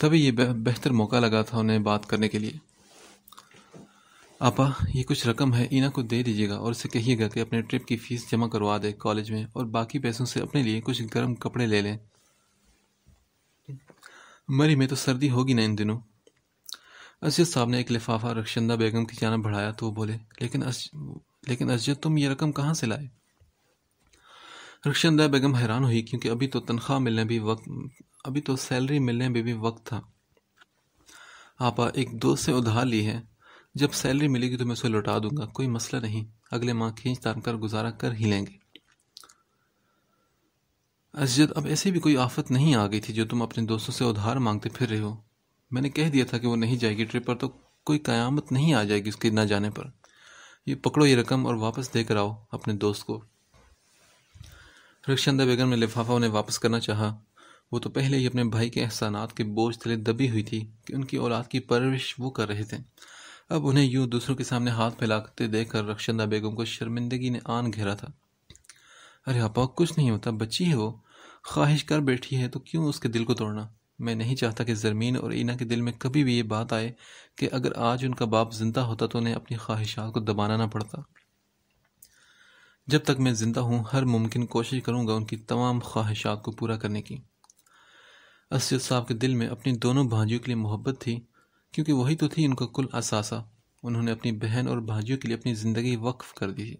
Speaker 1: तभी यह बेहतर मौका लगा था उन्हें बात करने के लिए आपा ये कुछ रकम है ईना को दे दीजिएगा और उसे कहिएगा कि अपने ट्रिप की फ़ीस जमा करवा दे कॉलेज में और बाकी पैसों से अपने लिए कुछ गर्म कपड़े ले लें मरी में तो सर्दी होगी ना इन दिनों असजद साहब ने एक लिफाफा रक्षंदा बेगम की जानब बढ़ाया तो वो बोले लेकिन अस लेकिन असजद तुम ये रकम कहाँ से लाए रक्षंदा बेगम हैरान हुई क्योंकि अभी तो तनख्वाह मिलने भी वक्त अभी तो सैलरी मिलने में भी वक्त था आपा एक दोस्त से उधार ली है जब सैलरी मिलेगी तो मैं उसे लौटा दूंगा कोई मसला नहीं अगले माह खींच तान कर गुजारा कर ही लेंगे अजद अब ऐसी भी कोई आफत नहीं आ गई थी जो तुम अपने दोस्तों से उधार मांगते फिर रहे हो मैंने कह दिया था कि वो नहीं जाएगी ट्रिप पर तो कोई कयामत नहीं आ जाएगी उसके ना जाने पर ये पकड़ो ये रकम और वापस दे कर आओ अपने दोस्त को रक्षानंदा बेगम ने लिफाफा उन्हें वापस करना चाहा वो तो पहले ही अपने भाई के एहसानात के बोझ तले दबी हुई थी कि उनकी औलाद की परवरिश वो कर रहे थे अब उन्हें यूं दूसरों के सामने हाथ फैलाते देखकर रक्षंदा बेगम को शर्मिंदगी ने आन घेरा था अरे आपा कुछ नहीं होता बच्ची है वो ख्वाहिश कर बैठी है तो क्यों उसके दिल को तोड़ना मैं नहीं चाहता कि जरमीन और ईना के दिल में कभी भी ये बात आए कि अगर आज उनका बाप जिंदा होता तो उन्हें अपनी ख्वाहिशात को दबाना ना पड़ता जब तक मैं ज़िंदा हूँ हर मुमकिन कोशिश करूँगा उनकी तमाम ख्वाहिशात को पूरा करने की असद साहब के दिल में अपनी दोनों भाजियों के लिए मोहब्बत थी क्योंकि वही तो थी उनका कुल असासा उन्होंने अपनी बहन और भाजियों के लिए अपनी ज़िंदगी वक्फ कर दी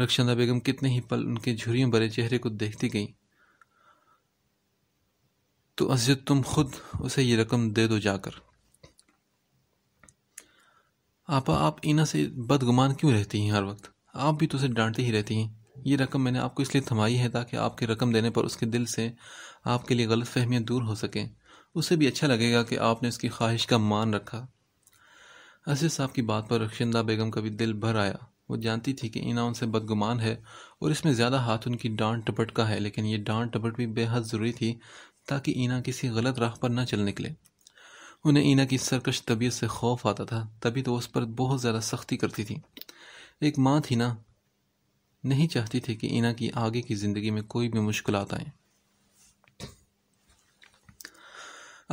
Speaker 1: रक्षांदा बेगम कितने ही पल उनके झुरियों भरे चेहरे को देखती गईं तो अजीज तुम खुद उसे ये रकम दे दो जाकर आपा आप इना से बदगुमान क्यों रहती हैं हर वक्त आप भी तो उसे डांटती ही रहती हैं ये रकम मैंने आपको इसलिए थमाई है ताकि आपके रकम देने पर उसके दिल से आपके लिए गलत फहमियाँ दूर हो सकें उसे भी अच्छा लगेगा कि आपने उसकी ख्वाहिश का मान रखा असद साहब की बात पर रक्षिंदा बेगम का भी दिल भर आया वो जानती थी कि इना उनसे बदगुमान है और इसमें ज़्यादा हाथ उनकी डांट टपट का है लेकिन ये डांट टपट भी बेहद ज़रूरी थी ताकि ईना किसी गलत राह पर न चल निकले उन्हें ईना की सरकश तबीयत से खौफ आता था तभी तो उस पर बहुत ज़्यादा सख्ती करती थी एक माँ थी ना नहीं चाहती थी कि ईना की आगे की ज़िंदगी में कोई भी मुश्किल आए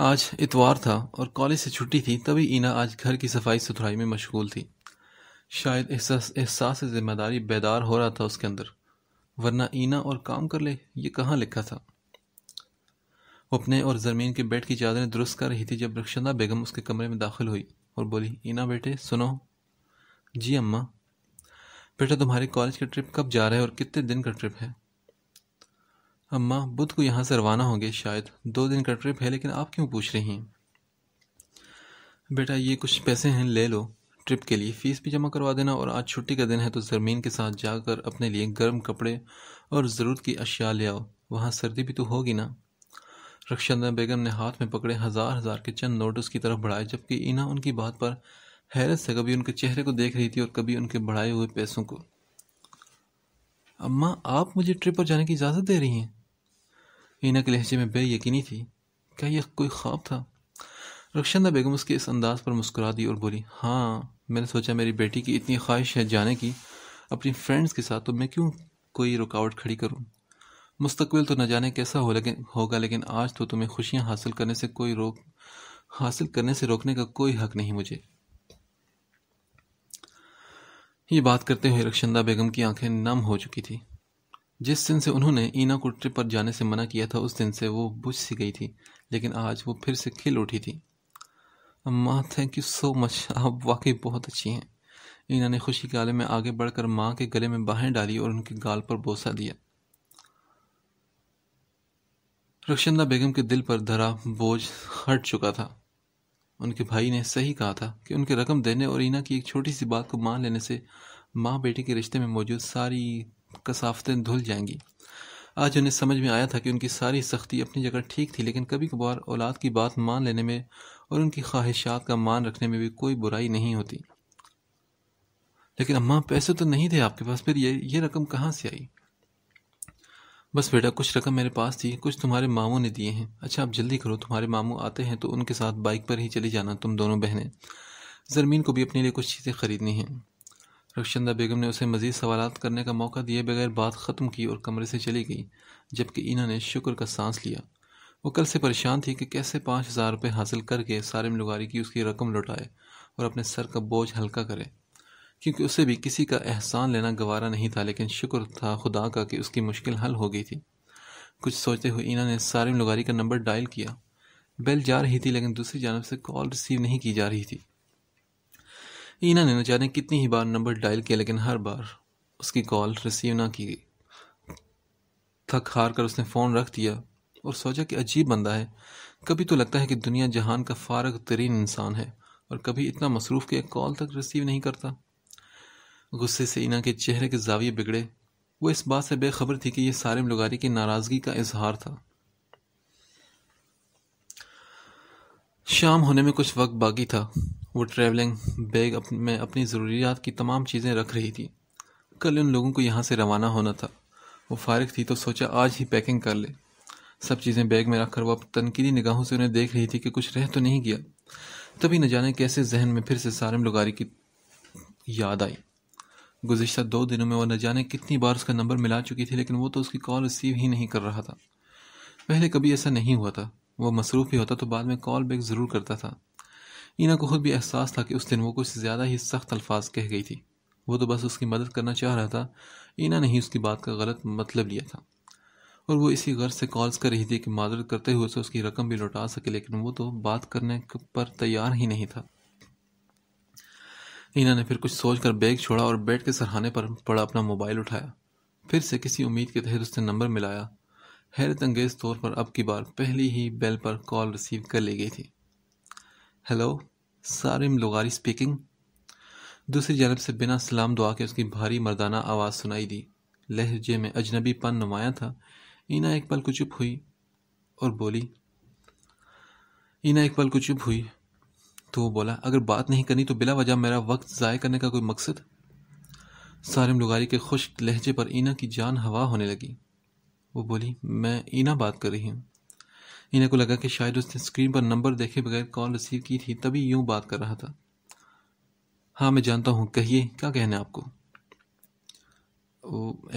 Speaker 1: आज इतवार था और कॉलेज से छुट्टी थी तभी ईना आज घर की सफाई सुथराई में मशगूल थी शायद एहसास एहसास ज़िम्मेदारी बेदार हो रहा था उसके अंदर वरना ईना और काम कर ले ये कहाँ लिखा था अपने और ज़रमीन के बेड की चादरें दुरुस्त कर रही थी जब रक्षंदा बेगम उसके कमरे में दाखिल हुई और बोली इना बेटे सुनो जी अम्मा बेटा तुम्हारे कॉलेज का ट्रिप कब जा रहा है और कितने दिन का ट्रिप है अम्मा बुध को यहाँ से रवाना होंगे शायद दो दिन का ट्रिप है लेकिन आप क्यों पूछ रही हैं बेटा ये कुछ पैसे हैं ले लो ट्रिप के लिए फ़ीस भी जमा करवा देना और आज छुट्टी का दिन है तो ज़रमीन के साथ जाकर अपने लिए गर्म कपड़े और ज़रूरत की अशिया ले आओ वहाँ सर्दी भी तो होगी ना रक्षा बेगम ने हाथ में पकड़े हज़ार हज़ार के चंद नोट की तरफ बढ़ाए जबकि इना उनकी बात पर हैरत से कभी उनके चेहरे को देख रही थी और कभी उनके बढ़ाए हुए पैसों को अम्मा आप मुझे ट्रिप पर जाने की इजाज़त दे रही हैं इना के लहजे में बेयकीनी थी क्या यह कोई ख्वाब था रक्षादा बेगम उसके इस अंदाज पर मुस्कुरा दी और बोली हाँ मैंने सोचा मेरी बेटी की इतनी ख्वाहिश है जाने की अपनी फ्रेंड्स के साथ तो मैं क्यों कोई रुकावट खड़ी करूँ मुस्तकबिल तो न जाने कैसा हो लेकिन होगा लेकिन आज तो तुम्हें खुशियाँ हासिल करने से कोई रोक हासिल करने से रोकने का कोई हक नहीं मुझे ये बात करते हुए रक्षंदा बेगम की आंखें नम हो चुकी थी जिस दिन से उन्होंने ईना को ट्रिप पर जाने से मना किया था उस दिन से वो बुझ सी गई थी लेकिन आज वो फिर से खिल उठी थी अम्मा थैंक यू सो मच आप वाकई बहुत अच्छी हैं ईना ने खुशी के आलम में आगे बढ़कर माँ के गले में बाहें डाली और उनके गाल पर बोसा दिया रक्षिंदा बेगम के दिल पर धरा बोझ हट चुका था उनके भाई ने सही कहा था कि उनके रकम देने और इना की एक छोटी सी बात को मान लेने से माँ बेटे के रिश्ते में मौजूद सारी कसाफतें धुल जाएंगी आज उन्हें समझ में आया था कि उनकी सारी सख्ती अपनी जगह ठीक थी लेकिन कभी कभार औलाद की बात मान लेने में और उनकी ख्वाहिशात का मान रखने में भी कोई बुराई नहीं होती लेकिन अम्मा पैसे तो नहीं थे आपके पास फिर ये ये रकम कहाँ से आई बस बेटा कुछ रकम मेरे पास थी कुछ तुम्हारे मामू ने दिए हैं अच्छा आप जल्दी करो तुम्हारे मामू आते हैं तो उनके साथ बाइक पर ही चली जाना तुम दोनों बहनें जरमीन को भी अपने लिए कुछ चीज़ें खरीदनी हैं रक्षंदा बेगम ने उसे मज़ीद सवाल करने का मौका दिए बगैर बात ख़त्म की और कमरे से चली गई जबकि इना ने शुक्र का सांस लिया वो कल से परेशान थी कि कैसे पाँच हज़ार रुपये हासिल करके सारे लुगारी की उसकी रकम लौटाए और अपने सर का बोझ हल्का करे क्योंकि उसे भी किसी का एहसान लेना गवारा नहीं था लेकिन शुक्र था खुदा का कि उसकी मुश्किल हल हो गई थी कुछ सोचते हुए ईना ने सारिम लुगारी का नंबर डायल किया बेल जा रही थी लेकिन दूसरी जानब से कॉल रिसीव नहीं की जा रही थी इना ने न जाने कितनी ही बार नंबर डायल किया लेकिन हर बार उसकी कॉल रिसीव ना की गई थक हार कर उसने फ़ोन रख दिया और सोचा कि अजीब बंदा है कभी तो लगता है कि दुनिया जहान का फारग तरीन इंसान है और कभी इतना मसरूफ़ के कॉल तक रिसीव नहीं करता गुस्से से इना के चेहरे के जाविये बिगड़े वो इस बात से बेखबर थी कि यह सारिम लुगारी की नाराज़गी का इजहार था शाम होने में कुछ वक्त बाकी था वो ट्रैवलिंग बैग में अपनी ज़रूरियात की तमाम चीज़ें रख रही थी कल उन लोगों को यहाँ से रवाना होना था वो फारग थी तो सोचा आज ही पैकिंग कर ले सब चीज़ें बैग में रखकर वह तनकीदी निगाहों से उन्हें देख रही थी कि कुछ रह तो नहीं गया तभी न जाने कैसे जहन में फिर से सारे लुगारी की याद आई गुजशत दो दिनों में वह न जाने कितनी बार उसका नंबर मिला चुकी थी लेकिन वो तो उसकी कॉल रिसीव ही नहीं कर रहा था पहले कभी ऐसा नहीं हुआ था वह मसरूफ़ ही होता तो बाद में कॉल बैक ज़रूर करता था इना को खुद भी एहसास था कि उस दिन वो कुछ ज़्यादा ही सख्त अल्फाज कह गई थी वो तो बस उसकी मदद करना चाह रहा था इना ने ही उसकी बात का गलत मतलब लिया था और वो इसी गर्ज से कॉल्स कर रही थी कि मदद करते हुए उसे उसकी रकम भी लौटा सके लेकिन वो तो बात करने पर तैयार ही नहीं था इना ने फिर कुछ सोचकर बैग छोड़ा और बेड के सरहाने पर पड़ा अपना मोबाइल उठाया फिर से किसी उम्मीद के तहत उसने नंबर मिलाया हैरत अंगेज तौर पर अब की बार पहली ही बेल पर कॉल रिसीव कर ली गई थी हेलो सारिम लोगारी स्पीकिंग दूसरी जानब से बिना सलाम दुआ के उसकी भारी मर्दाना आवाज़ सुनाई दी लहजे में अजनबी पन नुमाया था ईना एक पल को चुप हुई और बोली ईना एक पल को चुप हुई तो वो बोला अगर बात नहीं करनी तो बिला वजह मेरा वक्त ज़ाय करने का कोई मकसद सारिम लुगारी के खुश लहजे पर ईना की जान हवा होने लगी वो बोली मैं ईना बात कर रही हूँ ईना को लगा कि शायद उसने स्क्रीन पर नंबर देखे बगैर कॉल रिसीव की थी तभी यूं बात कर रहा था हाँ मैं जानता हूँ कहिए क्या कहना है आपको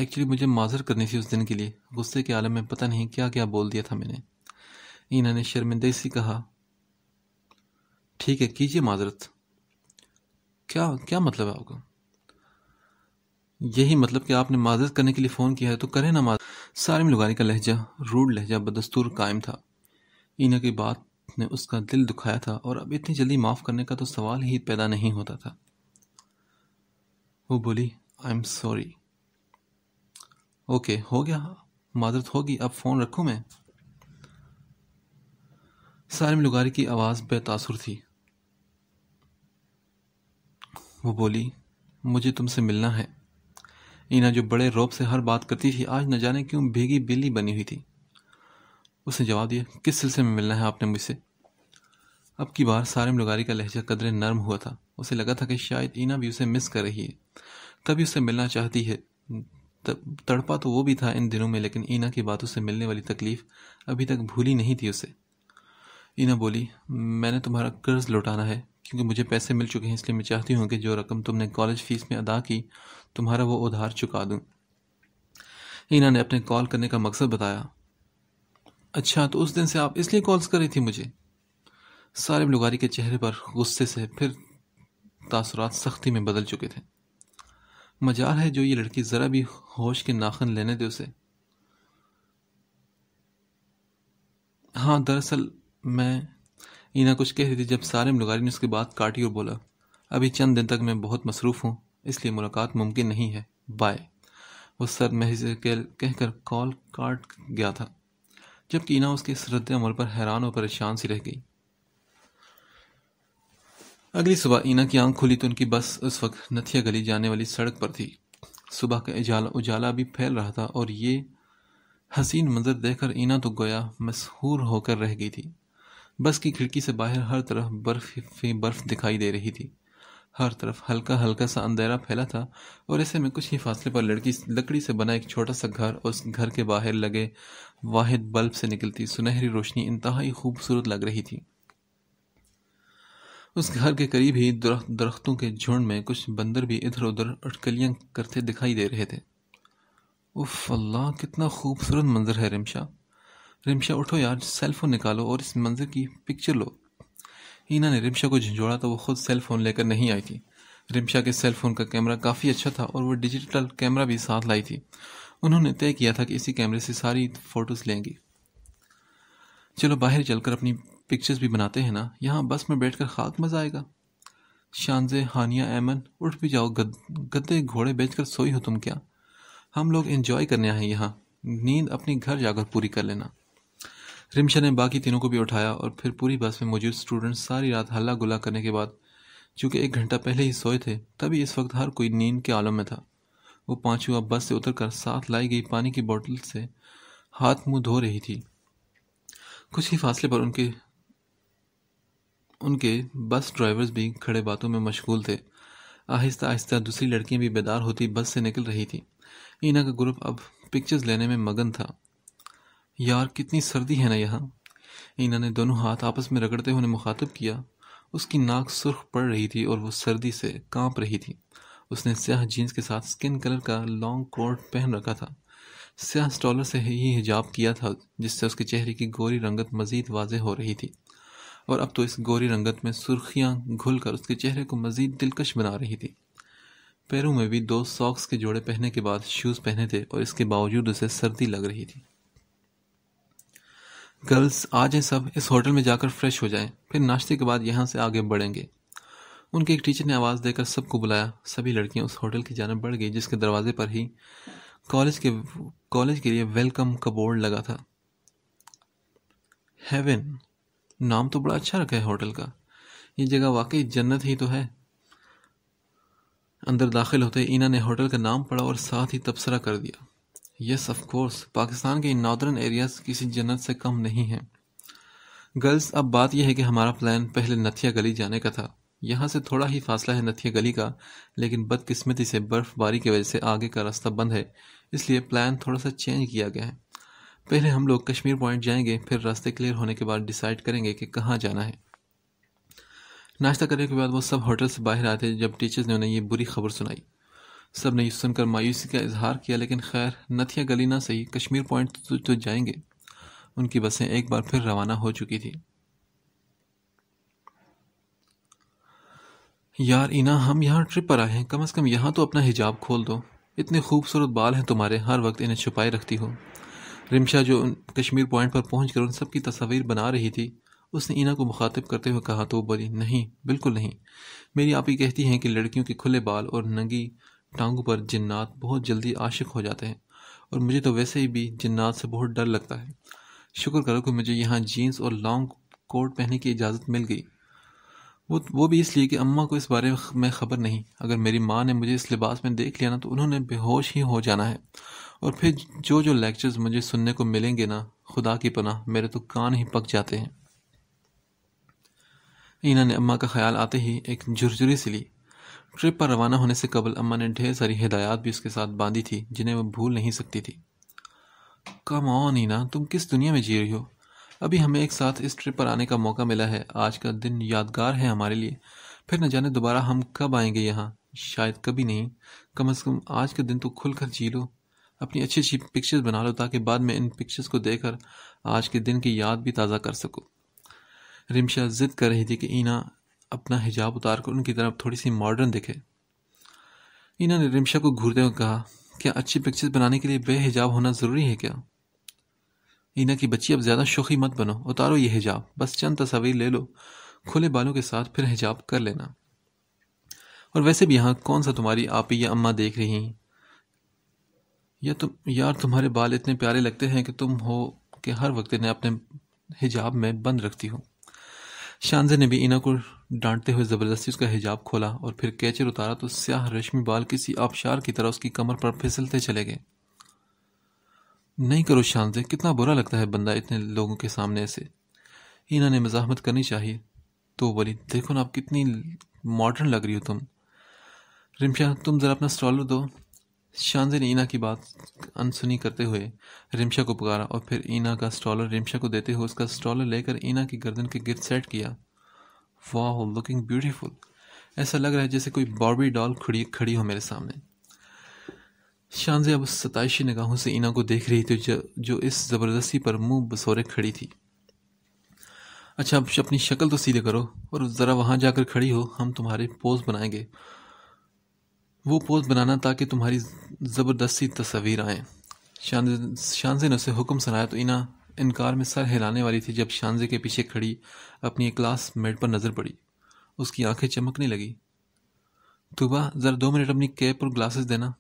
Speaker 1: एक्चुअली मुझे माजर करनी थी उस दिन के लिए गुस्से के आलम में पता नहीं क्या क्या बोल दिया था मैंने ईना ने शर्मिंदगी से कहा ठीक है कीजिए माजरत क्या क्या मतलब है आपका यही मतलब कि आपने माजरत करने के लिए फ़ोन किया है तो करें ना माजरत सारे लुगारी का लहजा रूड लहजा बदस्तूर कायम था इना की बात ने उसका दिल दुखाया था और अब इतनी जल्दी माफ़ करने का तो सवाल ही पैदा नहीं होता था वो बोली आई एम सॉरी ओके हो गया माजरत होगी अब फ़ोन रखूँ मैं सारे लुगारी की आवाज़ बेतासुर थी वो बोली मुझे तुमसे मिलना है इना जो बड़े रोब से हर बात करती थी आज न जाने क्यों भीगी बिल्ली बनी हुई थी उसने जवाब दिया किस सिलसिले में मिलना है आपने मुझसे अब की बार सारिम लुगारी का लहजा कदरे नर्म हुआ था उसे लगा था कि शायद इना भी उसे मिस कर रही है तभी उसे मिलना चाहती है तड़पा तो वो भी था इन दिनों में लेकिन ईना की बातों से मिलने वाली तकलीफ अभी तक भूली नहीं थी उसे ईना बोली मैंने तुम्हारा कर्ज लौटाना है क्योंकि मुझे पैसे मिल चुके हैं इसलिए मैं चाहती हूँ कि जो रकम तुमने कॉलेज फ़ीस में अदा की तुम्हारा वो उधार चुका दूँ हीना ने अपने कॉल करने का मकसद बताया अच्छा तो उस दिन से आप इसलिए कॉल्स कर रही थी मुझे सारे लुगारी के चेहरे पर गुस्से से फिर तासरात सख्ती में बदल चुके थे मजार है जो ये लड़की ज़रा भी होश के नाखन लेने दे उसे हाँ दरअसल मैं ईना कुछ कह रही थी जब सारे लुगारी ने उसकी बात काटी और बोला अभी चंद दिन तक मैं बहुत मसरूफ़ हूँ इसलिए मुलाकात मुमकिन नहीं है बाय वो सर महज कहकर कॉल काट गया था जबकि ईना उसके सरद अमल पर हैरान और परेशान सी रह गई अगली सुबह ईना की आंख खुली तो उनकी बस उस वक्त नथिया गली जाने वाली सड़क पर थी सुबह का उजाला उजाला भी फैल रहा था और ये हसीन मंजर देखकर ईना तो गोया मशहूर होकर रह गई थी बस की खिड़की से बाहर हर तरफ बर्फ ही बर्फ दिखाई दे रही थी हर तरफ हल्का हल्का सा अंधेरा फैला था और ऐसे में कुछ ही फासले पर लड़की लकड़ी से बना एक छोटा सा घर और उस घर के बाहर लगे वाहिद बल्ब से निकलती सुनहरी रोशनी इंतहाई खूबसूरत लग रही थी उस घर के करीब ही दरख्त दरख्तों के झुंड में कुछ बंदर भी इधर उधर अटकलियां करते दिखाई दे रहे थे उफ अल्लाह कितना खूबसूरत मंजर है रिमशा रिमशा उठो यार सेल फ़ोन निकालो और इस मंज़र की पिक्चर लो हीना ने रिमशा को झंझोड़ा तो वो खुद सेल फ़ोन लेकर नहीं आई थी रिमशा के सेल फ़ोन का कैमरा काफ़ी अच्छा था और वो डिजिटल कैमरा भी साथ लाई थी उन्होंने तय किया था कि इसी कैमरे से सारी फ़ोटोज़ लेंगी चलो बाहर चलकर अपनी पिक्चर्स भी बनाते हैं ना यहाँ बस में बैठकर खाक मज़ा आएगा शानजे हानिया एमन उठ भी जाओ गद्दे घोड़े बेचकर सोई हो तुम क्या हम लोग एंजॉय करने आए यहाँ नींद अपने घर जाकर पूरी कर लेना रिमशा ने बाकी तीनों को भी उठाया और फिर पूरी बस में मौजूद स्टूडेंट्स सारी रात हल्ला गुला करने के बाद चूँकि एक घंटा पहले ही सोए थे तभी इस वक्त हर कोई नींद के आलम में था वो पाँचवा बस से उतरकर साथ लाई गई पानी की बोतल से हाथ मुंह धो रही थी कुछ ही फासले पर उनके उनके बस ड्राइवर्स भी खड़े बातों में मशगूल थे आहिस्ता आहिस्ता दूसरी लड़कियां भी बेदार होती बस से निकल रही थी इना का ग्रुप अब पिक्चर्स लेने में मगन था यार कितनी सर्दी है ना यहाँ इना ने दोनों हाथ आपस में रगड़ते हुए मुखातब किया उसकी नाक सुर्ख पड़ रही थी और वो सर्दी से कांप रही थी उसने स्याह जीन्स के साथ स्किन कलर का लॉन्ग कोट पहन रखा था स्याह स्टॉलर से ही हिजाब किया था जिससे उसके चेहरे की गोरी रंगत मज़ीद वाज हो रही थी और अब तो इस गोरी रंगत में सुर्खियाँ घुल कर उसके चेहरे को मज़ीद दिलकश बना रही थी पैरों में भी दो सॉक्स के जोड़े पहनने के बाद शूज़ पहने थे और इसके बावजूद उसे सर्दी लग रही थी गर्ल्स आज ही सब इस होटल में जाकर फ्रेश हो जाएं फिर नाश्ते के बाद यहाँ से आगे बढ़ेंगे उनके एक टीचर ने आवाज़ देकर सबको बुलाया सभी लड़कियाँ उस होटल की जानब बढ़ गई जिसके दरवाजे पर ही कॉलेज के कॉलेज के लिए वेलकम का बोर्ड लगा था हेवन नाम तो बड़ा अच्छा रखा है होटल का ये जगह वाकई जन्नत ही तो है अंदर दाखिल होते इना ने होटल का नाम पढ़ा और साथ ही तबसरा कर दिया यस ऑफ कोर्स पाकिस्तान के नॉर्दर्न एरियाज किसी जन्नत से कम नहीं हैं गर्ल्स अब बात यह है कि हमारा प्लान पहले नथिया गली जाने का था यहाँ से थोड़ा ही फासला है नथिया गली का लेकिन बदकिस्मती से बर्फ़बारी की वजह से आगे का रास्ता बंद है इसलिए प्लान थोड़ा सा चेंज किया गया है पहले हम लोग कश्मीर पॉइंट जाएंगे फिर रास्ते क्लियर होने के बाद डिसाइड करेंगे कि कहाँ जाना है नाश्ता करने के बाद वो सब होटल से बाहर आते जब टीचर्स ने उन्हें ये बुरी खबर सुनाई सब ने सुनकर मायूसी का इजहार किया लेकिन खैर नथिया गलीना से ही कश्मीर पॉइंट तो, तो जाएंगे उनकी बसें एक बार फिर रवाना हो चुकी थी यार इना हम यहाँ ट्रिप पर आए हैं कम से कम यहाँ तो अपना हिजाब खोल दो इतने खूबसूरत बाल हैं तुम्हारे हर वक्त इन्हें छुपाए रखती हो रिमशा जो कश्मीर पॉइंट पर पहुँच कर उन सब की तस्वीर बना रही थी उसने इना को मुखातिब करते हुए कहा तो बोली नहीं बिल्कुल नहीं मेरी आप ही कहती हैं कि लड़कियों के खुले बाल और नंगी टांगों पर जिन्नात बहुत जल्दी आशिक हो जाते हैं और मुझे तो वैसे ही भी जिन्नात से बहुत डर लगता है शुक्र करो कि मुझे यहाँ जीन्स और लॉन्ग कोट पहनने की इजाज़त मिल गई वो वो भी इसलिए कि अम्मा को इस बारे में ख़बर नहीं अगर मेरी माँ ने मुझे इस लिबास में देख लिया ना तो उन्होंने बेहोश ही हो जाना है और फिर जो जो लेक्चर्स मुझे सुनने को मिलेंगे ना खुदा की पनाह मेरे तो कान ही पक जाते हैं इना ने अम्मा का ख्याल आते ही एक झुरझुरी सी ली ट्रिप पर रवाना होने से कबल अम्मा ने ढेर सारी हिदायत भी उसके साथ बांधी थी जिन्हें वह भूल नहीं सकती थी कम ऑन ही ना तुम किस दुनिया में जी रही हो अभी हमें एक साथ इस ट्रिप पर आने का मौका मिला है आज का दिन यादगार है हमारे लिए फिर न जाने दोबारा हम कब आएंगे यहाँ शायद कभी नहीं कम अज़ कम आज का दिन तो खुल कर जी लो अपनी अच्छी अच्छी पिक्चर्स बना लो ताकि बाद में इन पिक्चर्स को देखकर आज के दिन की याद भी ताज़ा कर सको रिमशा जिद कर रही थी कि ईना अपना हिजाब उतार कर उनकी तरफ थोड़ी सी मॉडर्न दिखे इन्होंने ने रिमशा को घूरते हुए कहा क्या अच्छी पिक्चर्स बनाने के लिए बेहिजाब होना ज़रूरी है क्या इना की बच्ची अब ज़्यादा शोखी मत बनो उतारो ये हिजाब बस चंद तस्वीर ले लो खुले बालों के साथ फिर हिजाब कर लेना और वैसे भी यहाँ कौन सा तुम्हारी आप या अम्मा देख रही हैं या तुम यार तुम्हारे बाल इतने प्यारे लगते हैं कि तुम हो कि हर वक्त इन्हें अपने हिजाब में बंद रखती हो शानजे ने भी इना को डांटते हुए ज़बरदस्ती उसका हिजाब खोला और फिर कैचर उतारा तो स्याह रेशमी बाल किसी आबशार की तरह उसकी कमर पर फिसलते चले गए नहीं करो शान से कितना बुरा लगता है बंदा इतने लोगों के सामने से इन्होंने ने मजामत करनी चाहिए तो बोली देखो ना आप कितनी मॉडर्न लग रही हो तुम रिमशा तुम ज़रा अपना स्टॉलर दो शानजे ने ईना की बात अनसुनी करते हुए रिमशा को पुकारा और फिर ईना का स्टॉलर रिमशा को देते हुए उसका स्टॉलर लेकर ईना की गर्दन के गिर सेट किया वाह लुकिंग ब्यूटीफुल ऐसा लग रहा है जैसे कोई बॉबी डॉल खड़ी खड़ी हो मेरे सामने शानजे अब सताइशी निगाहों से इना को देख रही थी जो, जो इस ज़बरदस्ती पर मुंह बसोरे खड़ी थी अच्छा अब अपनी शक्ल तो सीधे करो और ज़रा वहाँ जाकर खड़ी हो हम तुम्हारे पोज बनाएंगे वो पोज बनाना ताकि तुम्हारी ज़बरदस्ती तस्वीर आए शानजे शानजे ने उसे हुक्म सुनाया तो इना इनकार में सर हिलाने वाली थी जब शानजे के पीछे खड़ी अपनी एक क्लास मेट पर नज़र पड़ी उसकी आंखें चमकने लगी तूबा ज़रा दो मिनट अपनी कैप और ग्लासेस देना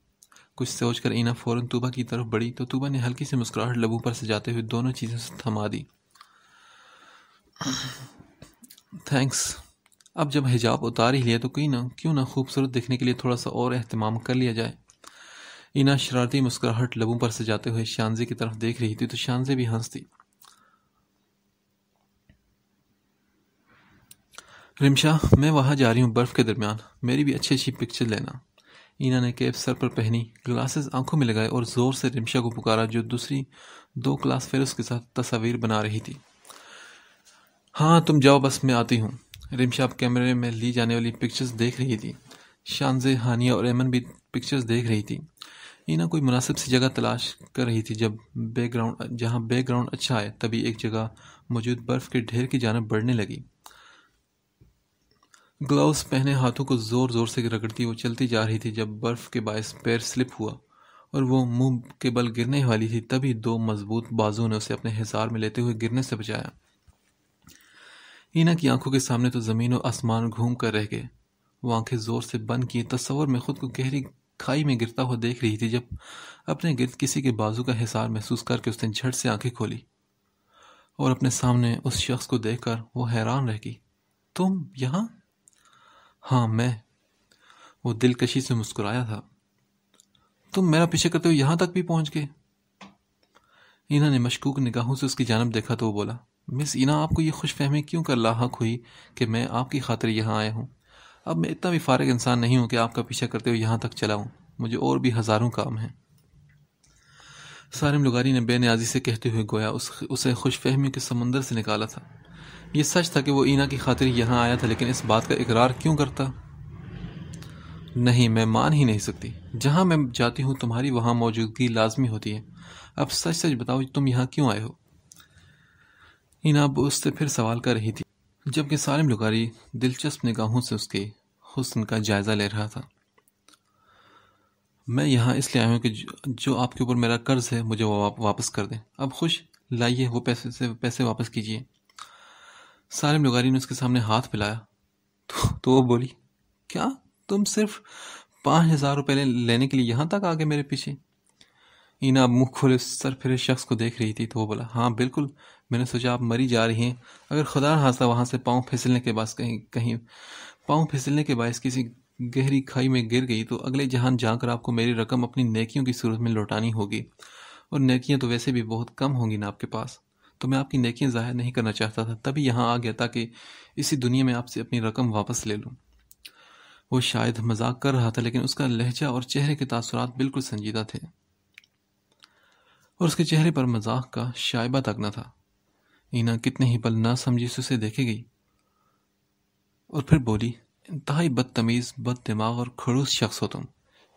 Speaker 1: कुछ सोच कर ईना फ़ौरन तूबा की तरफ बढ़ी तो तूबा ने हल्की सी मुस्कुराहट लबों पर सजाते हुए दोनों चीज़ों से थमा दी थैंक्स अब जब हिजाब उतार ही लिया तो कहीं ना क्यों ना खूबसूरत दिखने के लिए थोड़ा सा और अहतमाम कर लिया जाए इना शरारती मुस्कुराहट लबों पर से जाते हुए शानजे की तरफ देख रही थी तो शानजे भी हंसती रिमशाह मैं वहाँ जा रही हूँ बर्फ़ के दरमियान मेरी भी अच्छी अच्छी पिक्चर लेना इना ने कैप सर पर पहनी ग्लासेस आंखों में लगाए और ज़ोर से रिमशा को पुकारा जो दूसरी दो क्लास फिर उसके साथ तस्वीर बना रही थी हाँ तुम जाओ बस मैं आती हूँ रिमशा अब कैमरे में ली जाने वाली पिक्चर्स देख रही थी शानजे हानिया और एमन भी पिक्चर्स देख रही थी ईना कोई मुनासिब सी जगह तलाश कर रही थी जब बैकग्राउंड जहाँ बैकग्राउंड अच्छा है तभी एक जगह मौजूद बर्फ़ के ढेर की जानब बढ़ने लगी ग्लव्स पहने हाथों को ज़ोर ज़ोर से रगड़ती वो चलती जा रही थी जब बर्फ़ के बायस पैर स्लिप हुआ और वो मुंह के बल गिरने वाली थी तभी दो मजबूत बाजुओं ने उसे अपने हिसार में लेते हुए गिरने से बचाया इना की आंखों के सामने तो ज़मीन और आसमान घूम कर रह गए वो आंखें ज़ोर से बंद किए तस्वर में खुद को गहरी खाई में गिरता हुआ देख रही थी जब अपने गिरद किसी के बाजू का हिसार महसूस करके उसने झट से आंखें खोली और अपने सामने उस शख्स को देखकर वो हैरान रह गई तुम यहाँ हाँ मैं वो दिलकशी से मुस्कुराया था तुम मेरा पीछे करते हुए यहाँ तक भी पहुँच गए इना ने मशकूक निगाहों से उसकी जानब देखा तो वो बोला मिस इना आपको ये खुश फहमी क्यों कर लाक हुई कि मैं आपकी खातिर यहाँ आया हूँ अब मैं इतना भी फारग इंसान नहीं हूँ कि आपका पीछा करते हुए यहाँ तक चला मुझे और भी हज़ारों काम हैं सारिम लुगारी ने बेनियाजी से कहते हुए गोया उस उसे खुश फहमी के समंदर से निकाला था ये सच था कि वो ईना की खातिर यहाँ आया था लेकिन इस बात का इकरार क्यों करता नहीं मैं मान ही नहीं सकती जहाँ मैं जाती हूँ तुम्हारी वहाँ मौजूदगी लाजमी होती है अब सच सच बताओ तुम यहाँ क्यों आए हो ईना अब उससे फिर सवाल कर रही थी जबकि सारिम लुगारी दिलचस्प निगाहों से उसके हुसन का जायज़ा ले रहा था मैं यहाँ इसलिए आया हूँ कि जो आपके ऊपर मेरा कर्ज़ है मुझे वो वापस कर दें अब खुश लाइए वो पैसे से पैसे वापस कीजिए सारे लुगारी ने उसके सामने हाथ पिलाया तो, तो वो बोली क्या तुम सिर्फ पाँच हज़ार रुपये लेने के लिए यहाँ तक आ गए मेरे पीछे इना अब मुँह खोले सर फिरे शख्स को देख रही थी तो वो बोला हाँ बिल्कुल मैंने सोचा आप मरी जा रही हैं अगर खुदा हादसा वहाँ से पाँव फिसलने के बाद कहीं कहीं पाँव फिसलने के बायस किसी गहरी खाई में गिर गई तो अगले जहान जाकर आपको मेरी रकम अपनी नेकियों की सूरत में लौटानी होगी और नेकियां तो वैसे भी बहुत कम होंगी ना आपके पास तो मैं आपकी नेकियां ज़ाहिर नहीं करना चाहता था तभी यहाँ आ गया ताकि इसी दुनिया में आपसे अपनी रकम वापस ले लूँ वो शायद मजाक कर रहा था लेकिन उसका लहजा और चेहरे के तसर बिल्कुल संजीदा थे और उसके चेहरे पर मजाक का शायबा तक न था इना कितने ही पल ना समझी से उसे देखे गई और फिर बोली इंतहाई बदतमीज़ बद दिमाग और खड़ूस शख्स हो तुम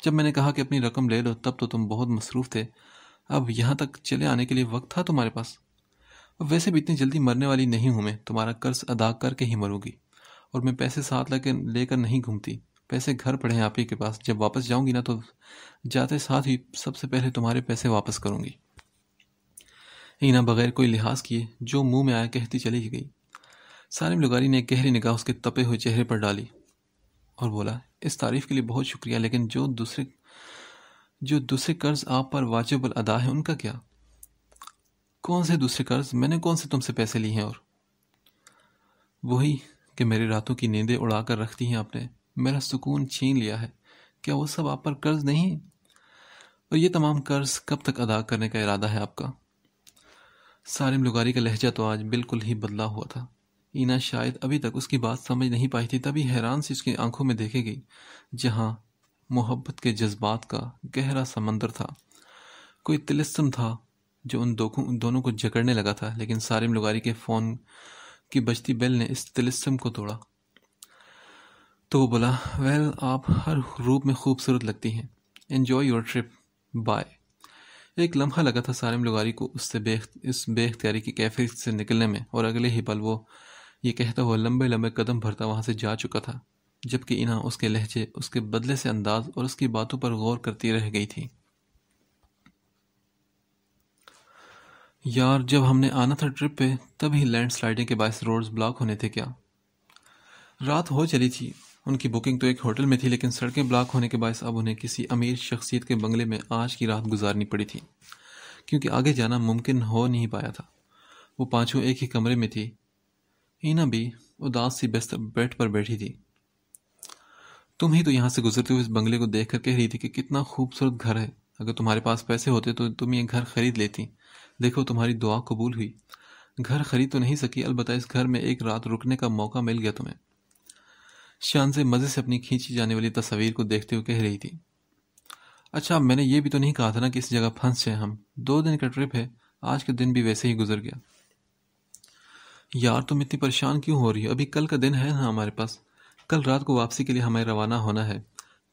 Speaker 1: जब मैंने कहा कि अपनी रकम ले लो तब तो तुम बहुत मसरूफ़ थे अब यहाँ तक चले आने के लिए वक्त था तुम्हारे पास वैसे भी इतनी जल्दी मरने वाली नहीं हूँ मैं तुम्हारा कर्ज अदा करके ही मरूँगी और मैं पैसे साथ लेकर लेकर नहीं घूमती पैसे घर पड़े हैं आप ही के पास जब वापस जाऊँगी ना तो जाते साथ ही सबसे पहले तुम्हारे पैसे वापस करूँगी इना बगैर कोई लिहाज किए जो मुंह में आया कहती चली गई सालिम लुगारी ने गहरी निगाह उसके तपे हुए चेहरे पर डाली और बोला इस तारीफ़ के लिए बहुत शुक्रिया लेकिन जो दूसरे जो दूसरे कर्ज आप पर वाजिब अदा है उनका क्या कौन से दूसरे कर्ज मैंने कौन से तुमसे पैसे लिए हैं और वही कि मेरे रातों की नींदें उड़ा कर रखती हैं आपने मेरा सुकून छीन लिया है क्या वो सब आप पर कर्ज नहीं और ये तमाम कर्ज कब तक अदा करने का इरादा है आपका सारिम लुगारी का लहजा तो आज बिल्कुल ही बदला हुआ था ईना शायद अभी तक उसकी बात समझ नहीं पाई थी तभी हैरान सी उसकी आंखों में देखे गई जहाँ मोहब्बत के जज्बात का गहरा समंदर था कोई तिलस्म था जो उन दोनों को जकड़ने लगा था लेकिन सारिम लुगारी के फ़ोन की बजती बेल ने इस तिलस्म को तोड़ा तो वो बोला वेल आप हर रूप में खूबसूरत लगती हैं इन्जॉय योर ट्रिप बाय एक लम्हा लगा था सारिम लुगारी को उससे बेख इस बेख्तियारी की कैफियत से निकलने में और अगले ही पल वो ये कहता हुआ लंबे लंबे कदम भरता वहाँ से जा चुका था जबकि इना उसके लहजे उसके बदले से अंदाज और उसकी बातों पर गौर करती रह गई थी यार जब हमने आना था ट्रिप पे तभी लैंड स्लाइडिंग के बायस रोड्स ब्लॉक होने थे क्या रात हो चली थी उनकी बुकिंग तो एक होटल में थी लेकिन सड़कें ब्लॉक होने के बायस अब उन्हें किसी अमीर शख्सियत के बंगले में आज की रात गुजारनी पड़ी थी क्योंकि आगे जाना मुमकिन हो नहीं पाया था वो पाँचों एक ही कमरे में थी हीना भी उदास सी बेस्त बेड पर बैठी थी तुम ही तो यहाँ से गुजरते हुए इस बंगले को देख कर कह रही थी कि कितना खूबसूरत घर है अगर तुम्हारे पास पैसे होते तो तुम ये घर खरीद लेती देखो तुम्हारी दुआ कबूल हुई घर खरीद तो नहीं सकी अलबत्त इस घर में एक रात रुकने का मौका मिल गया तुम्हें शान से मज़े से अपनी खींची जाने वाली तस्वीर को देखते हुए कह रही थी अच्छा मैंने ये भी तो नहीं कहा था ना कि इस जगह फंस जाए हम दो दिन का ट्रिप है आज के दिन भी वैसे ही गुजर गया यार तुम इतनी परेशान क्यों हो रही हो अभी कल का दिन है ना हमारे पास कल रात को वापसी के लिए हमें रवाना होना है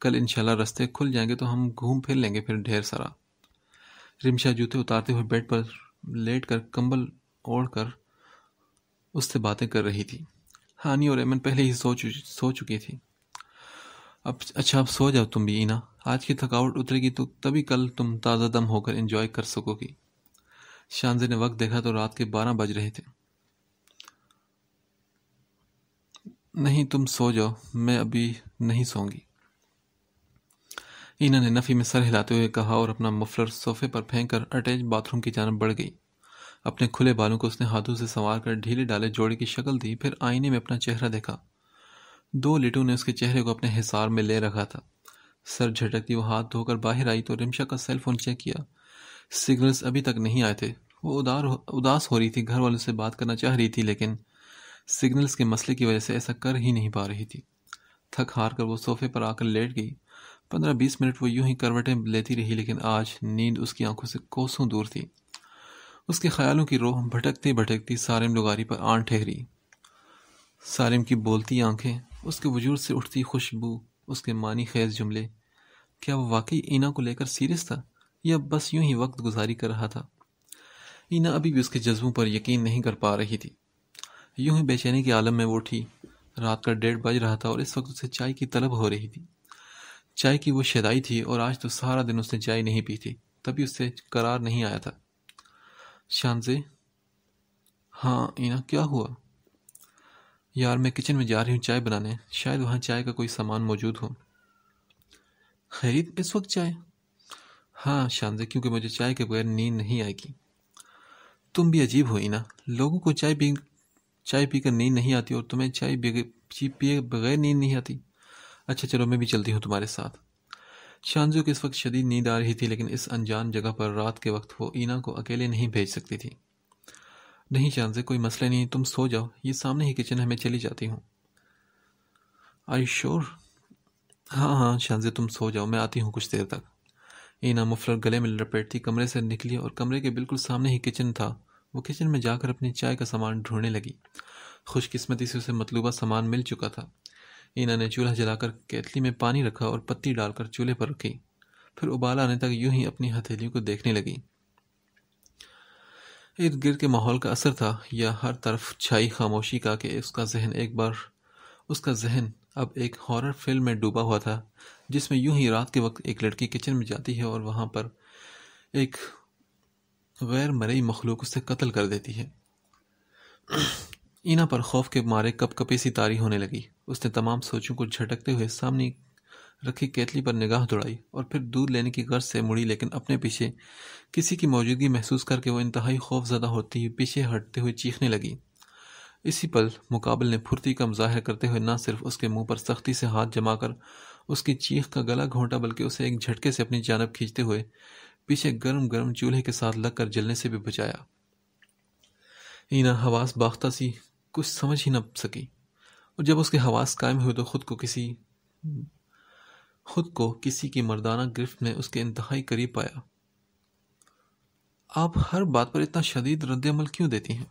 Speaker 1: कल इंशाल्लाह रास्ते खुल जाएंगे तो हम घूम फिर लेंगे फिर ढेर सारा रिमशा जूते उतारते हुए बेड पर लेट कर कंबल ओढ़ कर उससे बातें कर रही थी हानी और एमन पहले ही सो चु, सो चुकी थी अब अच्छा अब सो जाओ तुम भी इना आज की थकावट उतरेगी तो तभी कल तुम ताज़ा दम होकर इंजॉय कर सकोगी शानजे ने वक्त देखा तो रात के बारह बज रहे थे नहीं तुम सो जाओ मैं अभी नहीं सोंगी ईना ने नफ़ी में सर हिलाते हुए कहा और अपना मफलर सोफे पर फेंक कर अटैच बाथरूम की जानब बढ़ गई अपने खुले बालों को उसने हाथों से संवार कर ढीले डाले जोड़े की शक्ल दी फिर आईने में अपना चेहरा देखा दो लिटू ने उसके चेहरे को अपने हिसार में ले रखा था सर झटकती वो हाथ धोकर बाहर आई तो रिमशा का सेल फोन चेक किया सिग्नल्स अभी तक नहीं आए थे वो उदार उदास हो रही थी घर वालों से बात करना चाह रही थी लेकिन सिग्नल्स के मसले की वजह से ऐसा कर ही नहीं पा रही थी थक हार कर वो सोफे पर आकर लेट गई पंद्रह बीस मिनट वो यूं ही करवटें लेती रही लेकिन आज नींद उसकी आंखों से कोसों दूर थी उसके ख्यालों की रोह भटकती भटकती सारिम लुगारी पर आन ठहरी सारिम की बोलती आंखें उसके वजूद से उठती खुशबू उसके मानी खैज जुमले क्या वो वाकई ईना को लेकर सीरियस था या बस यूं ही वक्त गुजारी कर रहा था ईना अभी भी उसके जज्बों पर यकीन नहीं कर पा रही थी यूं ही बेचैनी के आलम में वो उठी रात का डेढ़ बज रहा था और इस वक्त उसे चाय की तलब हो रही थी चाय की वो शदाई थी और आज तो सारा दिन उसने चाय नहीं पी थी तभी उससे करार नहीं आया था शान से हाँ इना क्या हुआ यार मैं किचन में जा रही हूँ चाय बनाने शायद वहाँ चाय का कोई सामान मौजूद हो खरीद इस वक्त चाय हाँ शानजे क्योंकि मुझे चाय के बगैर नींद नहीं आएगी तुम भी अजीब हो इना लोगों को चाय पी चाय पीकर नींद नहीं आती और तुम्हें चाय पिए बगैर नींद नहीं आती अच्छा चलो मैं भी चलती हूँ तुम्हारे साथ शानजू को इस वक्त शदीद नींद आ रही थी लेकिन इस अनजान जगह पर रात के वक्त वो ईना को अकेले नहीं भेज सकती थी नहीं शानजे कोई मसला नहीं तुम सो जाओ ये सामने ही किचन है मैं चली जाती हूँ आई श्योर हाँ हाँ शानजे तुम सो जाओ मैं आती हूँ कुछ देर तक ईना मुफलर गले में लपेटती कमरे से निकली और कमरे के बिल्कुल सामने ही किचन था वो किचन में जाकर अपनी चाय का सामान ढूंढने लगी खुशकिस्मती से उसे मतलूबा सामान मिल चुका था इना ने चूल्हा जलाकर केतली में पानी रखा और पत्ती डालकर चूल्हे पर रखी फिर उबाल आने तक यूं ही अपनी हथेलियों को देखने लगी इर्द गिर्द के माहौल का असर था या हर तरफ छाई खामोशी का कि उसका जहन एक बार उसका जहन अब एक हॉरर फिल्म में डूबा हुआ था जिसमें यूं ही रात के वक्त एक लड़की किचन में जाती है और वहां पर एक गैर मरई मखलूक उसे कत्ल कर देती है इना पर खौफ के मारे कप कपी सी तारी होने लगी उसने तमाम सोचों को झटकते हुए सामने रखी केतली पर निगाह दौड़ाई और फिर दूध लेने की गर्ज से मुड़ी लेकिन अपने पीछे किसी की मौजूदगी महसूस करके वो इंतहाई खौफ खौफजदा होती हुई पीछे हटते हुए चीखने लगी इसी पल मुकाबल ने फुर्ती का मुजाहर करते हुए न सिर्फ उसके मुंह पर सख्ती से हाथ जमा कर उसकी चीख का गला घोंटा बल्कि उसे एक झटके से अपनी जानब खींचते हुए पीछे गर्म गर्म चूल्हे के साथ लगकर जलने से भी बचाया ईना हवास बाख्ता सी कुछ समझ ही न सकी और जब उसके हवास कायम हुए तो खुद को किसी खुद को किसी की मर्दाना गिरफ्त में उसके इंतहाई करीब पाया आप हर बात पर इतना शदीद अमल क्यों देती हैं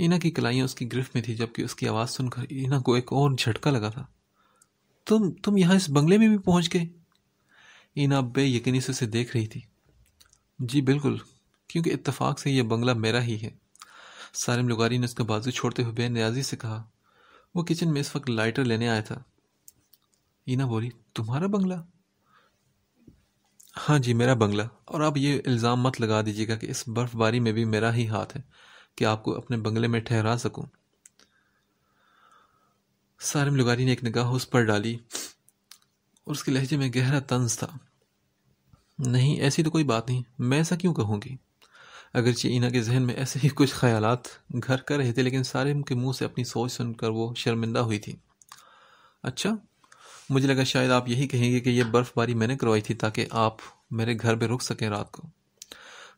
Speaker 1: इना की कलाइयां उसकी गिरफ्त में थी जबकि उसकी आवाज़ सुनकर इना को एक और झटका लगा था तुम तुम यहाँ इस बंगले में भी पहुंच गए बे यकीनी से उसे देख रही थी जी बिल्कुल क्योंकि इत्तेफाक से यह बंगला मेरा ही है सारिम लुगारी ने उसका बाजू छोड़ते हुए बेनियाजी से कहा वो किचन में इस वक्त लाइटर लेने आया था ईना बोली तुम्हारा बंगला हाँ जी मेरा बंगला और आप ये इल्ज़ाम मत लगा दीजिएगा कि इस बर्फ़बारी में भी मेरा ही हाथ है कि आपको अपने बंगले में ठहरा सकूं सारिम लुगारी ने एक निगाह उस पर डाली और उसके लहजे में गहरा तंज था नहीं ऐसी तो कोई बात नहीं मैं ऐसा क्यों कहूँगी अगर चीना के जहन में ऐसे ही कुछ ख्याल घर कर रहे थे लेकिन सारे के मुंह से अपनी सोच सुनकर वो शर्मिंदा हुई थी अच्छा मुझे लगा शायद आप यही कहेंगे कि यह बर्फ़बारी मैंने करवाई थी ताकि आप मेरे घर पर रुक सकें रात को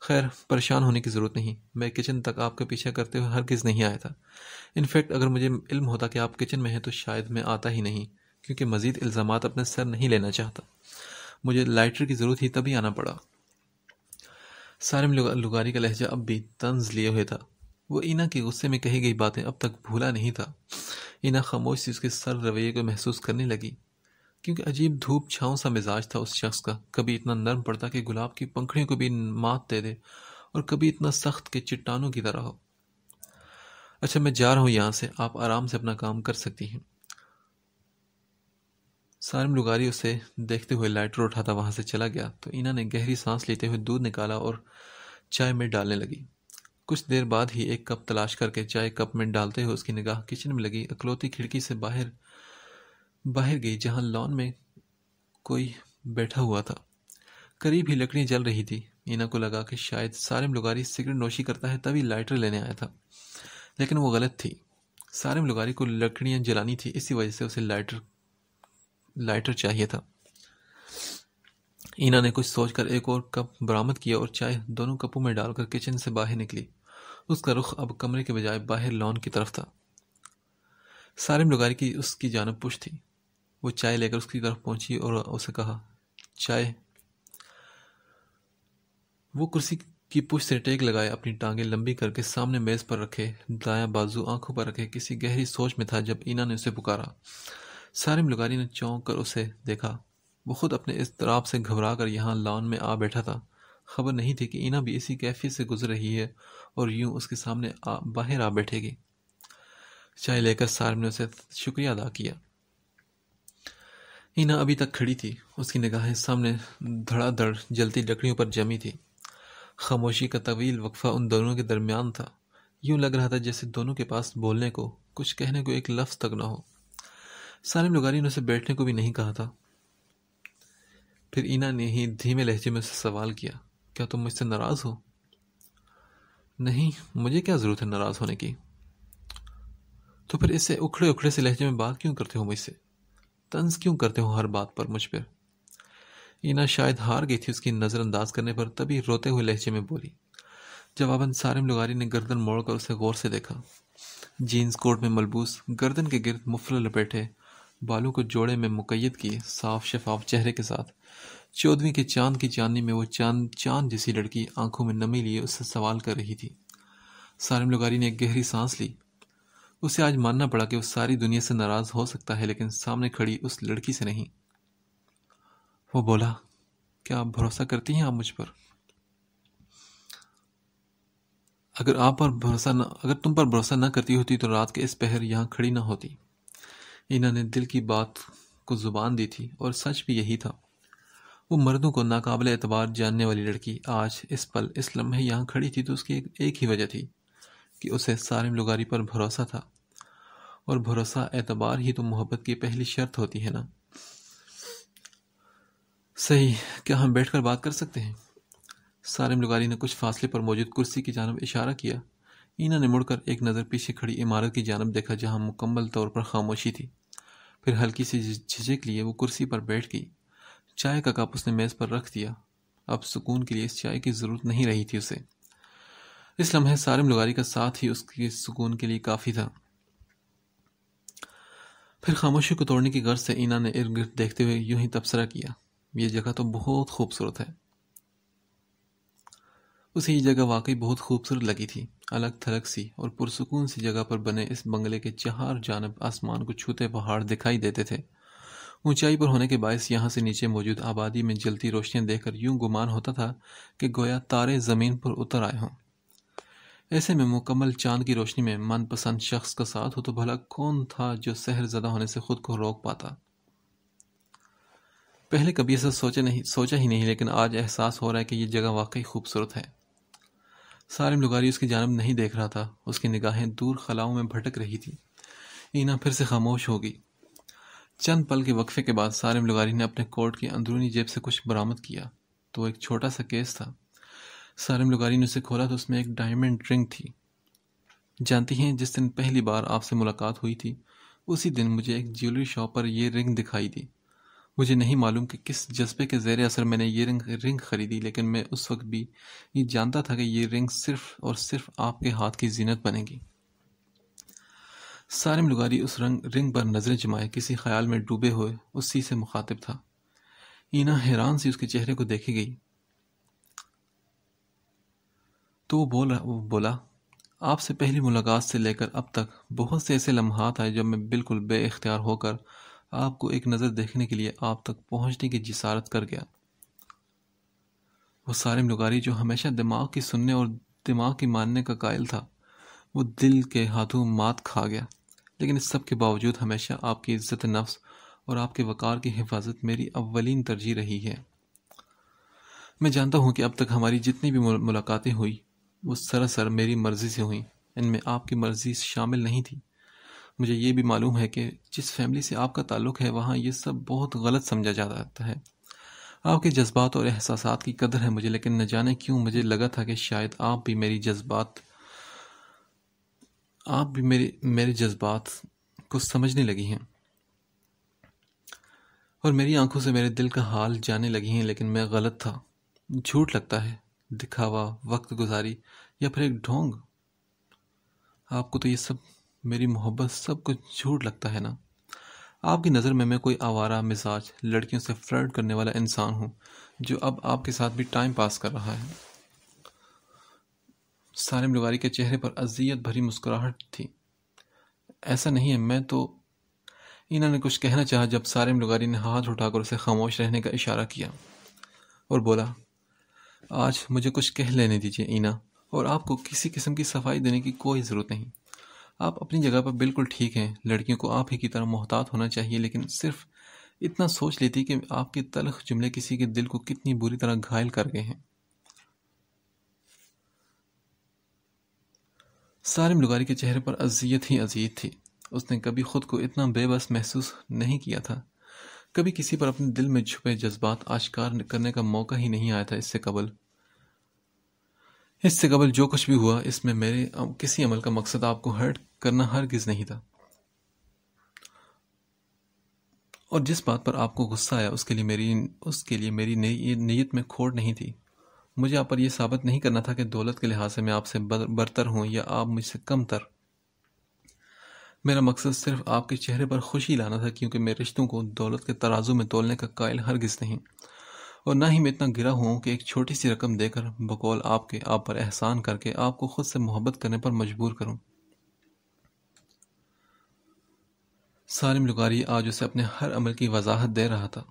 Speaker 1: खैर परेशान होने की ज़रूरत नहीं मैं किचन तक आपका पीछा करते हुए हर किस नहीं आया था इनफैक्ट अगर मुझे इल्म होता कि आप किचन में हैं तो शायद मैं आता ही नहीं क्योंकि मजीद इल्ज़ाम अपने सर नहीं लेना चाहता मुझे लाइटर की ज़रूरत ही तभी आना पड़ा सारे में लुगारी का लहजा अब भी तंज लिए हुए था वो इना के गुस्से में कही गई बातें अब तक भूला नहीं था इना खामोश से उसके सर रवैये को महसूस करने लगी क्योंकि अजीब धूप छाँव सा मिजाज था उस शख्स का कभी इतना नरम पड़ता कि गुलाब की पंखड़ियों को भी मात दे दे और कभी इतना सख्त कि चट्टानों की तरह हो अच्छा मैं जा रहा हूँ यहाँ से आप आराम से अपना काम कर सकती हैं सारम लुगारी उसे देखते हुए लाइटर उठाता वहाँ से चला गया तो इना ने गहरी सांस लेते हुए दूध निकाला और चाय में डालने लगी कुछ देर बाद ही एक कप तलाश करके चाय कप में डालते हुए उसकी निगाह किचन में लगी अकलौती खिड़की से बाहर बाहर गई जहाँ लॉन में कोई बैठा हुआ था करीब ही लकड़ियाँ जल रही थी इना को लगा कि शायद सारिम लुगारी सिगरेट नोशी करता है तभी लाइटर लेने आया था लेकिन वो गलत थी सारम लुगारी को लकड़ियाँ जलानी थी इसी वजह से उसे लाइटर लाइटर चाहिए था ईना ने कुछ सोचकर एक और कप बरामद किया और चाय दोनों कपों में डालकर किचन से बाहर निकली उसका रुख अब कमरे के बजाय बाहर लॉन की तरफ था सारे लुगारी की उसकी जानब पुश थी वो चाय लेकर उसकी तरफ पहुंची और उसे कहा चाय वो कुर्सी की पुश से टेक लगाए अपनी टांगें लंबी करके सामने मेज पर रखे दाया बाजू आंखों पर रखे किसी गहरी सोच में था जब ईना ने उसे पुकारा सारिम लुगारी ने चौंक कर उसे देखा वो खुद अपने इस तराब से घबरा कर यहाँ लॉन में आ बैठा था खबर नहीं थी कि ईना भी इसी कैफी से गुजर रही है और यूं उसके सामने आ, बाहर आ बैठेगी चाय लेकर सारिम ने उसे शुक्रिया अदा किया इना अभी तक खड़ी थी उसकी निगाहें सामने धड़ाधड़ जलती लकड़ियों पर जमी थी खामोशी का तवील वक्फा उन दोनों के दरमियान था यूं लग रहा था जैसे दोनों के पास बोलने को कुछ कहने को एक लफ्ज़ तक ना हो सालिम लुगारी ने उसे बैठने को भी नहीं कहा था फिर ईना ने ही धीमे लहजे में उसे सवाल किया क्या तुम मुझसे नाराज़ हो नहीं मुझे क्या ज़रूरत है नाराज़ होने की तो फिर इसे उखड़े उखड़े से लहजे में बात क्यों करते हो मुझसे तंज क्यों करते हो हर बात पर मुझ पर ईना शायद हार गई थी उसकी नज़रअंदाज करने पर तभी रोते हुए लहजे में बोली जवाबन सारिम लुगारी ने गर्दन मोड़कर उसे गौर से देखा जीन्स कोट में मलबूस गर्दन के गिरद मुफल लपेटे बालों को जोड़े में मुकैद किए साफ शफाफ चेहरे के साथ चौदहवीं के चांद की चांदनी में वो चांद चांद जैसी लड़की आंखों में नमी लिए उससे सवाल कर रही थी सारिम लुगारी ने एक गहरी सांस ली उसे आज मानना पड़ा कि वो सारी दुनिया से नाराज हो सकता है लेकिन सामने खड़ी उस लड़की से नहीं वो बोला क्या आप भरोसा करती हैं आप मुझ पर अगर आप पर भरोसा न अगर तुम पर भरोसा न करती होती तो रात के इस पहर यहाँ खड़ी ना होती इन्होंने दिल की बात को ज़ुबान दी थी और सच भी यही था वो मर्दों को नाकबिल एतबार जानने वाली लड़की आज इस पल इस लम्हे यहाँ खड़ी थी तो उसकी एक, एक ही वजह थी कि उसे सारिम लुगारी पर भरोसा था और भरोसा एतबार ही तो मोहब्बत की पहली शर्त होती है ना सही क्या हम बैठकर बात कर सकते हैं सारिम लुगारी ने कुछ फासले पर मौजूद कुर्सी की जानब इशारा किया इना ने मुड़कर एक नज़र पीछे खड़ी इमारत की जानब देखा जहाँ मुकम्मल तौर पर खामोशी थी फिर हल्की सी झिझक लिए वो कुर्सी पर बैठ गई चाय का कप उसने मेज़ पर रख दिया अब सुकून के लिए इस चाय की ज़रूरत नहीं रही थी उसे इस लम्हे सारे लुगारी का साथ ही उसके सुकून के लिए काफ़ी था फिर खामोशी को तोड़ने की गर्ज से ईना ने इर्द गिर्द देखते हुए यूं ही तबसरा किया ये जगह तो बहुत खूबसूरत है उसे ये जगह वाकई बहुत खूबसूरत लगी थी अलग थलग सी और पुरसकून सी जगह पर बने इस बंगले के चार जानब आसमान को छूते पहाड़ दिखाई देते थे ऊंचाई पर होने के बायस यहाँ से नीचे मौजूद आबादी में जलती रोशनियाँ देखकर यूं गुमान होता था कि गोया तारे ज़मीन पर उतर आए हों ऐसे में मुकम्मल चांद की रोशनी में मनपसंद शख्स का साथ हो तो भला कौन था जो सहर ज़दा होने से खुद को रोक पाता पहले कभी ऐसा सोचा नहीं सोचा ही नहीं लेकिन आज एहसास हो रहा है कि ये जगह वाकई खूबसूरत है सालिम लुगारी उसकी जानब नहीं देख रहा था उसकी निगाहें दूर खलाओं में भटक रही थी ईना फिर से खामोश हो गई चंद पल के वक्फे के बाद सालिम लुगारी ने अपने कोर्ट की अंदरूनी जेब से कुछ बरामद किया तो एक छोटा सा केस था सालिम लुगारी ने उसे खोला तो उसमें एक डायमंड रिंग थी जानती हैं जिस दिन पहली बार आपसे मुलाकात हुई थी उसी दिन मुझे एक ज्वेलरी शॉप पर यह रिंग दिखाई दी मुझे नहीं मालूम कि किस जज्बे के ज़ेर असर मैंने ये रिंग रिंग ख़रीदी लेकिन मैं उस वक्त भी ये जानता था कि ये रिंग सिर्फ और सिर्फ आपके हाथ की जीनत बनेगी सारिम लुगारी उस रंग रिंग पर नज़रें जमाए किसी ख्याल में डूबे हुए उसी से मुखातिब था ईना हैरान सी उसके चेहरे को देखी गई तो वो बोल वो बोला आपसे पहली मुलाकात से लेकर अब तक बहुत से ऐसे लम्हात आए जब मैं बिल्कुल बेख्तियार होकर आपको एक नज़र देखने के लिए आप तक पहुंचने की जिसारत कर गया वो सारे लुगारी जो हमेशा दिमाग की सुनने और दिमाग की मानने का कायल था वो दिल के हाथों मात खा गया लेकिन इस सब के बावजूद हमेशा आपकी इज्जत नफ्स और आपके वक़ार की हिफाजत मेरी अवलिन तरजीह रही है मैं जानता हूँ कि अब तक हमारी जितनी भी मुलाकातें हुई वो सरासर मेरी मर्ज़ी से हुई इनमें आपकी मर्ज़ी शामिल नहीं थी मुझे ये भी मालूम है कि जिस फैमिली से आपका ताल्लुक़ है वहाँ ये सब बहुत गलत समझा जाता है आपके जज्बात और एहसास की कदर है मुझे लेकिन न जाने क्यों मुझे लगा था कि शायद आप भी मेरी जज्बात आप भी मेरे मेरे जज्बात को समझने लगी हैं और मेरी आंखों से मेरे दिल का हाल जाने लगी हैं लेकिन मैं गलत था झूठ लगता है दिखावा वक्त गुजारी या फिर एक ढोंग आपको तो ये सब मेरी मोहब्बत सब कुछ झूठ लगता है ना आपकी नज़र में मैं कोई आवारा मिजाज लड़कियों से फ्लर्ट करने वाला इंसान हूँ जो अब आपके साथ भी टाइम पास कर रहा है सारे मिलवारी के चेहरे पर अजियत भरी मुस्कुराहट थी ऐसा नहीं है मैं तो इन्होंने कुछ कहना चाहा जब सारे मिलवारी ने हाथ उठाकर उसे खामोश रहने का इशारा किया और बोला आज मुझे कुछ कह लेने दीजिए ईना और आपको किसी किस्म की सफाई देने की कोई ज़रूरत नहीं आप अपनी जगह पर बिल्कुल ठीक हैं लड़कियों को आप ही की तरह मोहतात होना चाहिए लेकिन सिर्फ इतना सोच लेती कि आपके तलख जुमले किसी के दिल को कितनी बुरी तरह घायल कर गए हैं सालिम लुगारी के चेहरे पर अजियत ही अजियत थी उसने कभी खुद को इतना बेबस महसूस नहीं किया था कभी किसी पर अपने दिल में छुपे जज्बात आश्कार करने का मौका ही नहीं आया था इससे कबल इससे कबल जो कुछ भी हुआ इसमें मेरे किसी अमल का मकसद आपको हर्ट करना हरगिज़ नहीं था और जिस बात पर आपको गुस्सा आया उसके लिए मेरी उसके लिए मेरी नीयत में खोट नहीं थी मुझे आप पर यह साबित नहीं करना था कि दौलत के लिहाज से मैं आपसे बरतर हूं या आप मुझसे कम तर मेरा मकसद सिर्फ आपके चेहरे पर खुशी लाना था क्योंकि मेरे रिश्तों को दौलत के तराजू में तोलने का कायल हरगिज़ नहीं और ना ही मैं इतना गिरा हूँ कि एक छोटी सी रकम देकर बकौल आपके आप पर एहसान करके आपको खुद से मोहब्बत करने पर मजबूर करूँ सालिम लुगारी आज उसे अपने हर अमल की वजाहत दे रहा था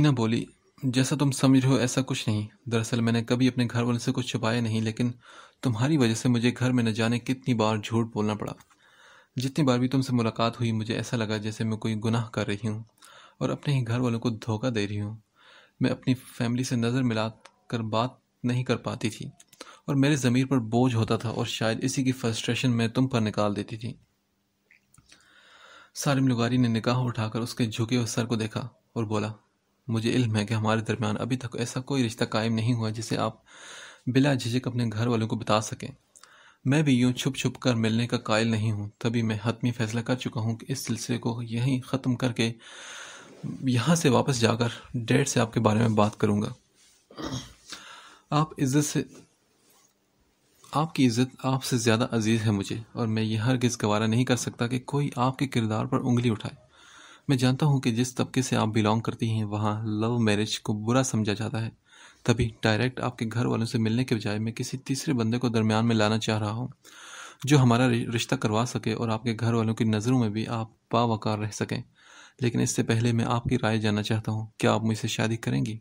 Speaker 1: इना बोली जैसा तुम समझ रहे हो ऐसा कुछ नहीं दरअसल मैंने कभी अपने घर वालों से कुछ छुपाया नहीं लेकिन तुम्हारी वजह से मुझे घर में न जाने कितनी बार झूठ बोलना पड़ा जितनी बार भी तुमसे मुलाकात हुई मुझे ऐसा लगा जैसे मैं कोई गुनाह कर रही हूँ और अपने ही घर वालों को धोखा दे रही हूँ मैं अपनी फैमिली से नज़र मिला कर बात नहीं कर पाती थी और मेरे ज़मीर पर बोझ होता था और शायद इसी की फ्रस्ट्रेशन मैं तुम पर निकाल देती थी सारिम लुगारी ने निकाह उठाकर उसके झुके हुए सर को देखा और बोला मुझे इल्म है कि हमारे दरमियान अभी तक ऐसा कोई रिश्ता कायम नहीं हुआ जिसे आप बिला झिझक अपने घर वालों को बता सकें मैं भी यूं छुप छुप कर मिलने का कायल नहीं हूँ तभी मैं हतमी फैसला कर चुका हूँ कि इस सिलसिले को यहीं ख़त्म करके यहाँ से वापस जाकर डेट से आपके बारे में बात करूँगा आप इज्जत से आपकी इज्जत आपसे ज़्यादा अजीज़ है मुझे और मैं ये हर किस गवारा नहीं कर सकता कि कोई आपके किरदार पर उंगली उठाए मैं जानता हूँ कि जिस तबके से आप बिलोंग करती हैं वहाँ लव मैरिज को बुरा समझा जाता है तभी डायरेक्ट आपके घर वालों से मिलने के बजाय मैं किसी तीसरे बंदे को दरमियान में लाना चाह रहा हूँ जो हमारा रिश्ता करवा सके और आपके घर वालों की नज़रों में भी आप बावकार रह सकें लेकिन इससे पहले मैं आपकी राय जानना चाहता हूँ क्या आप मुझसे शादी करेंगी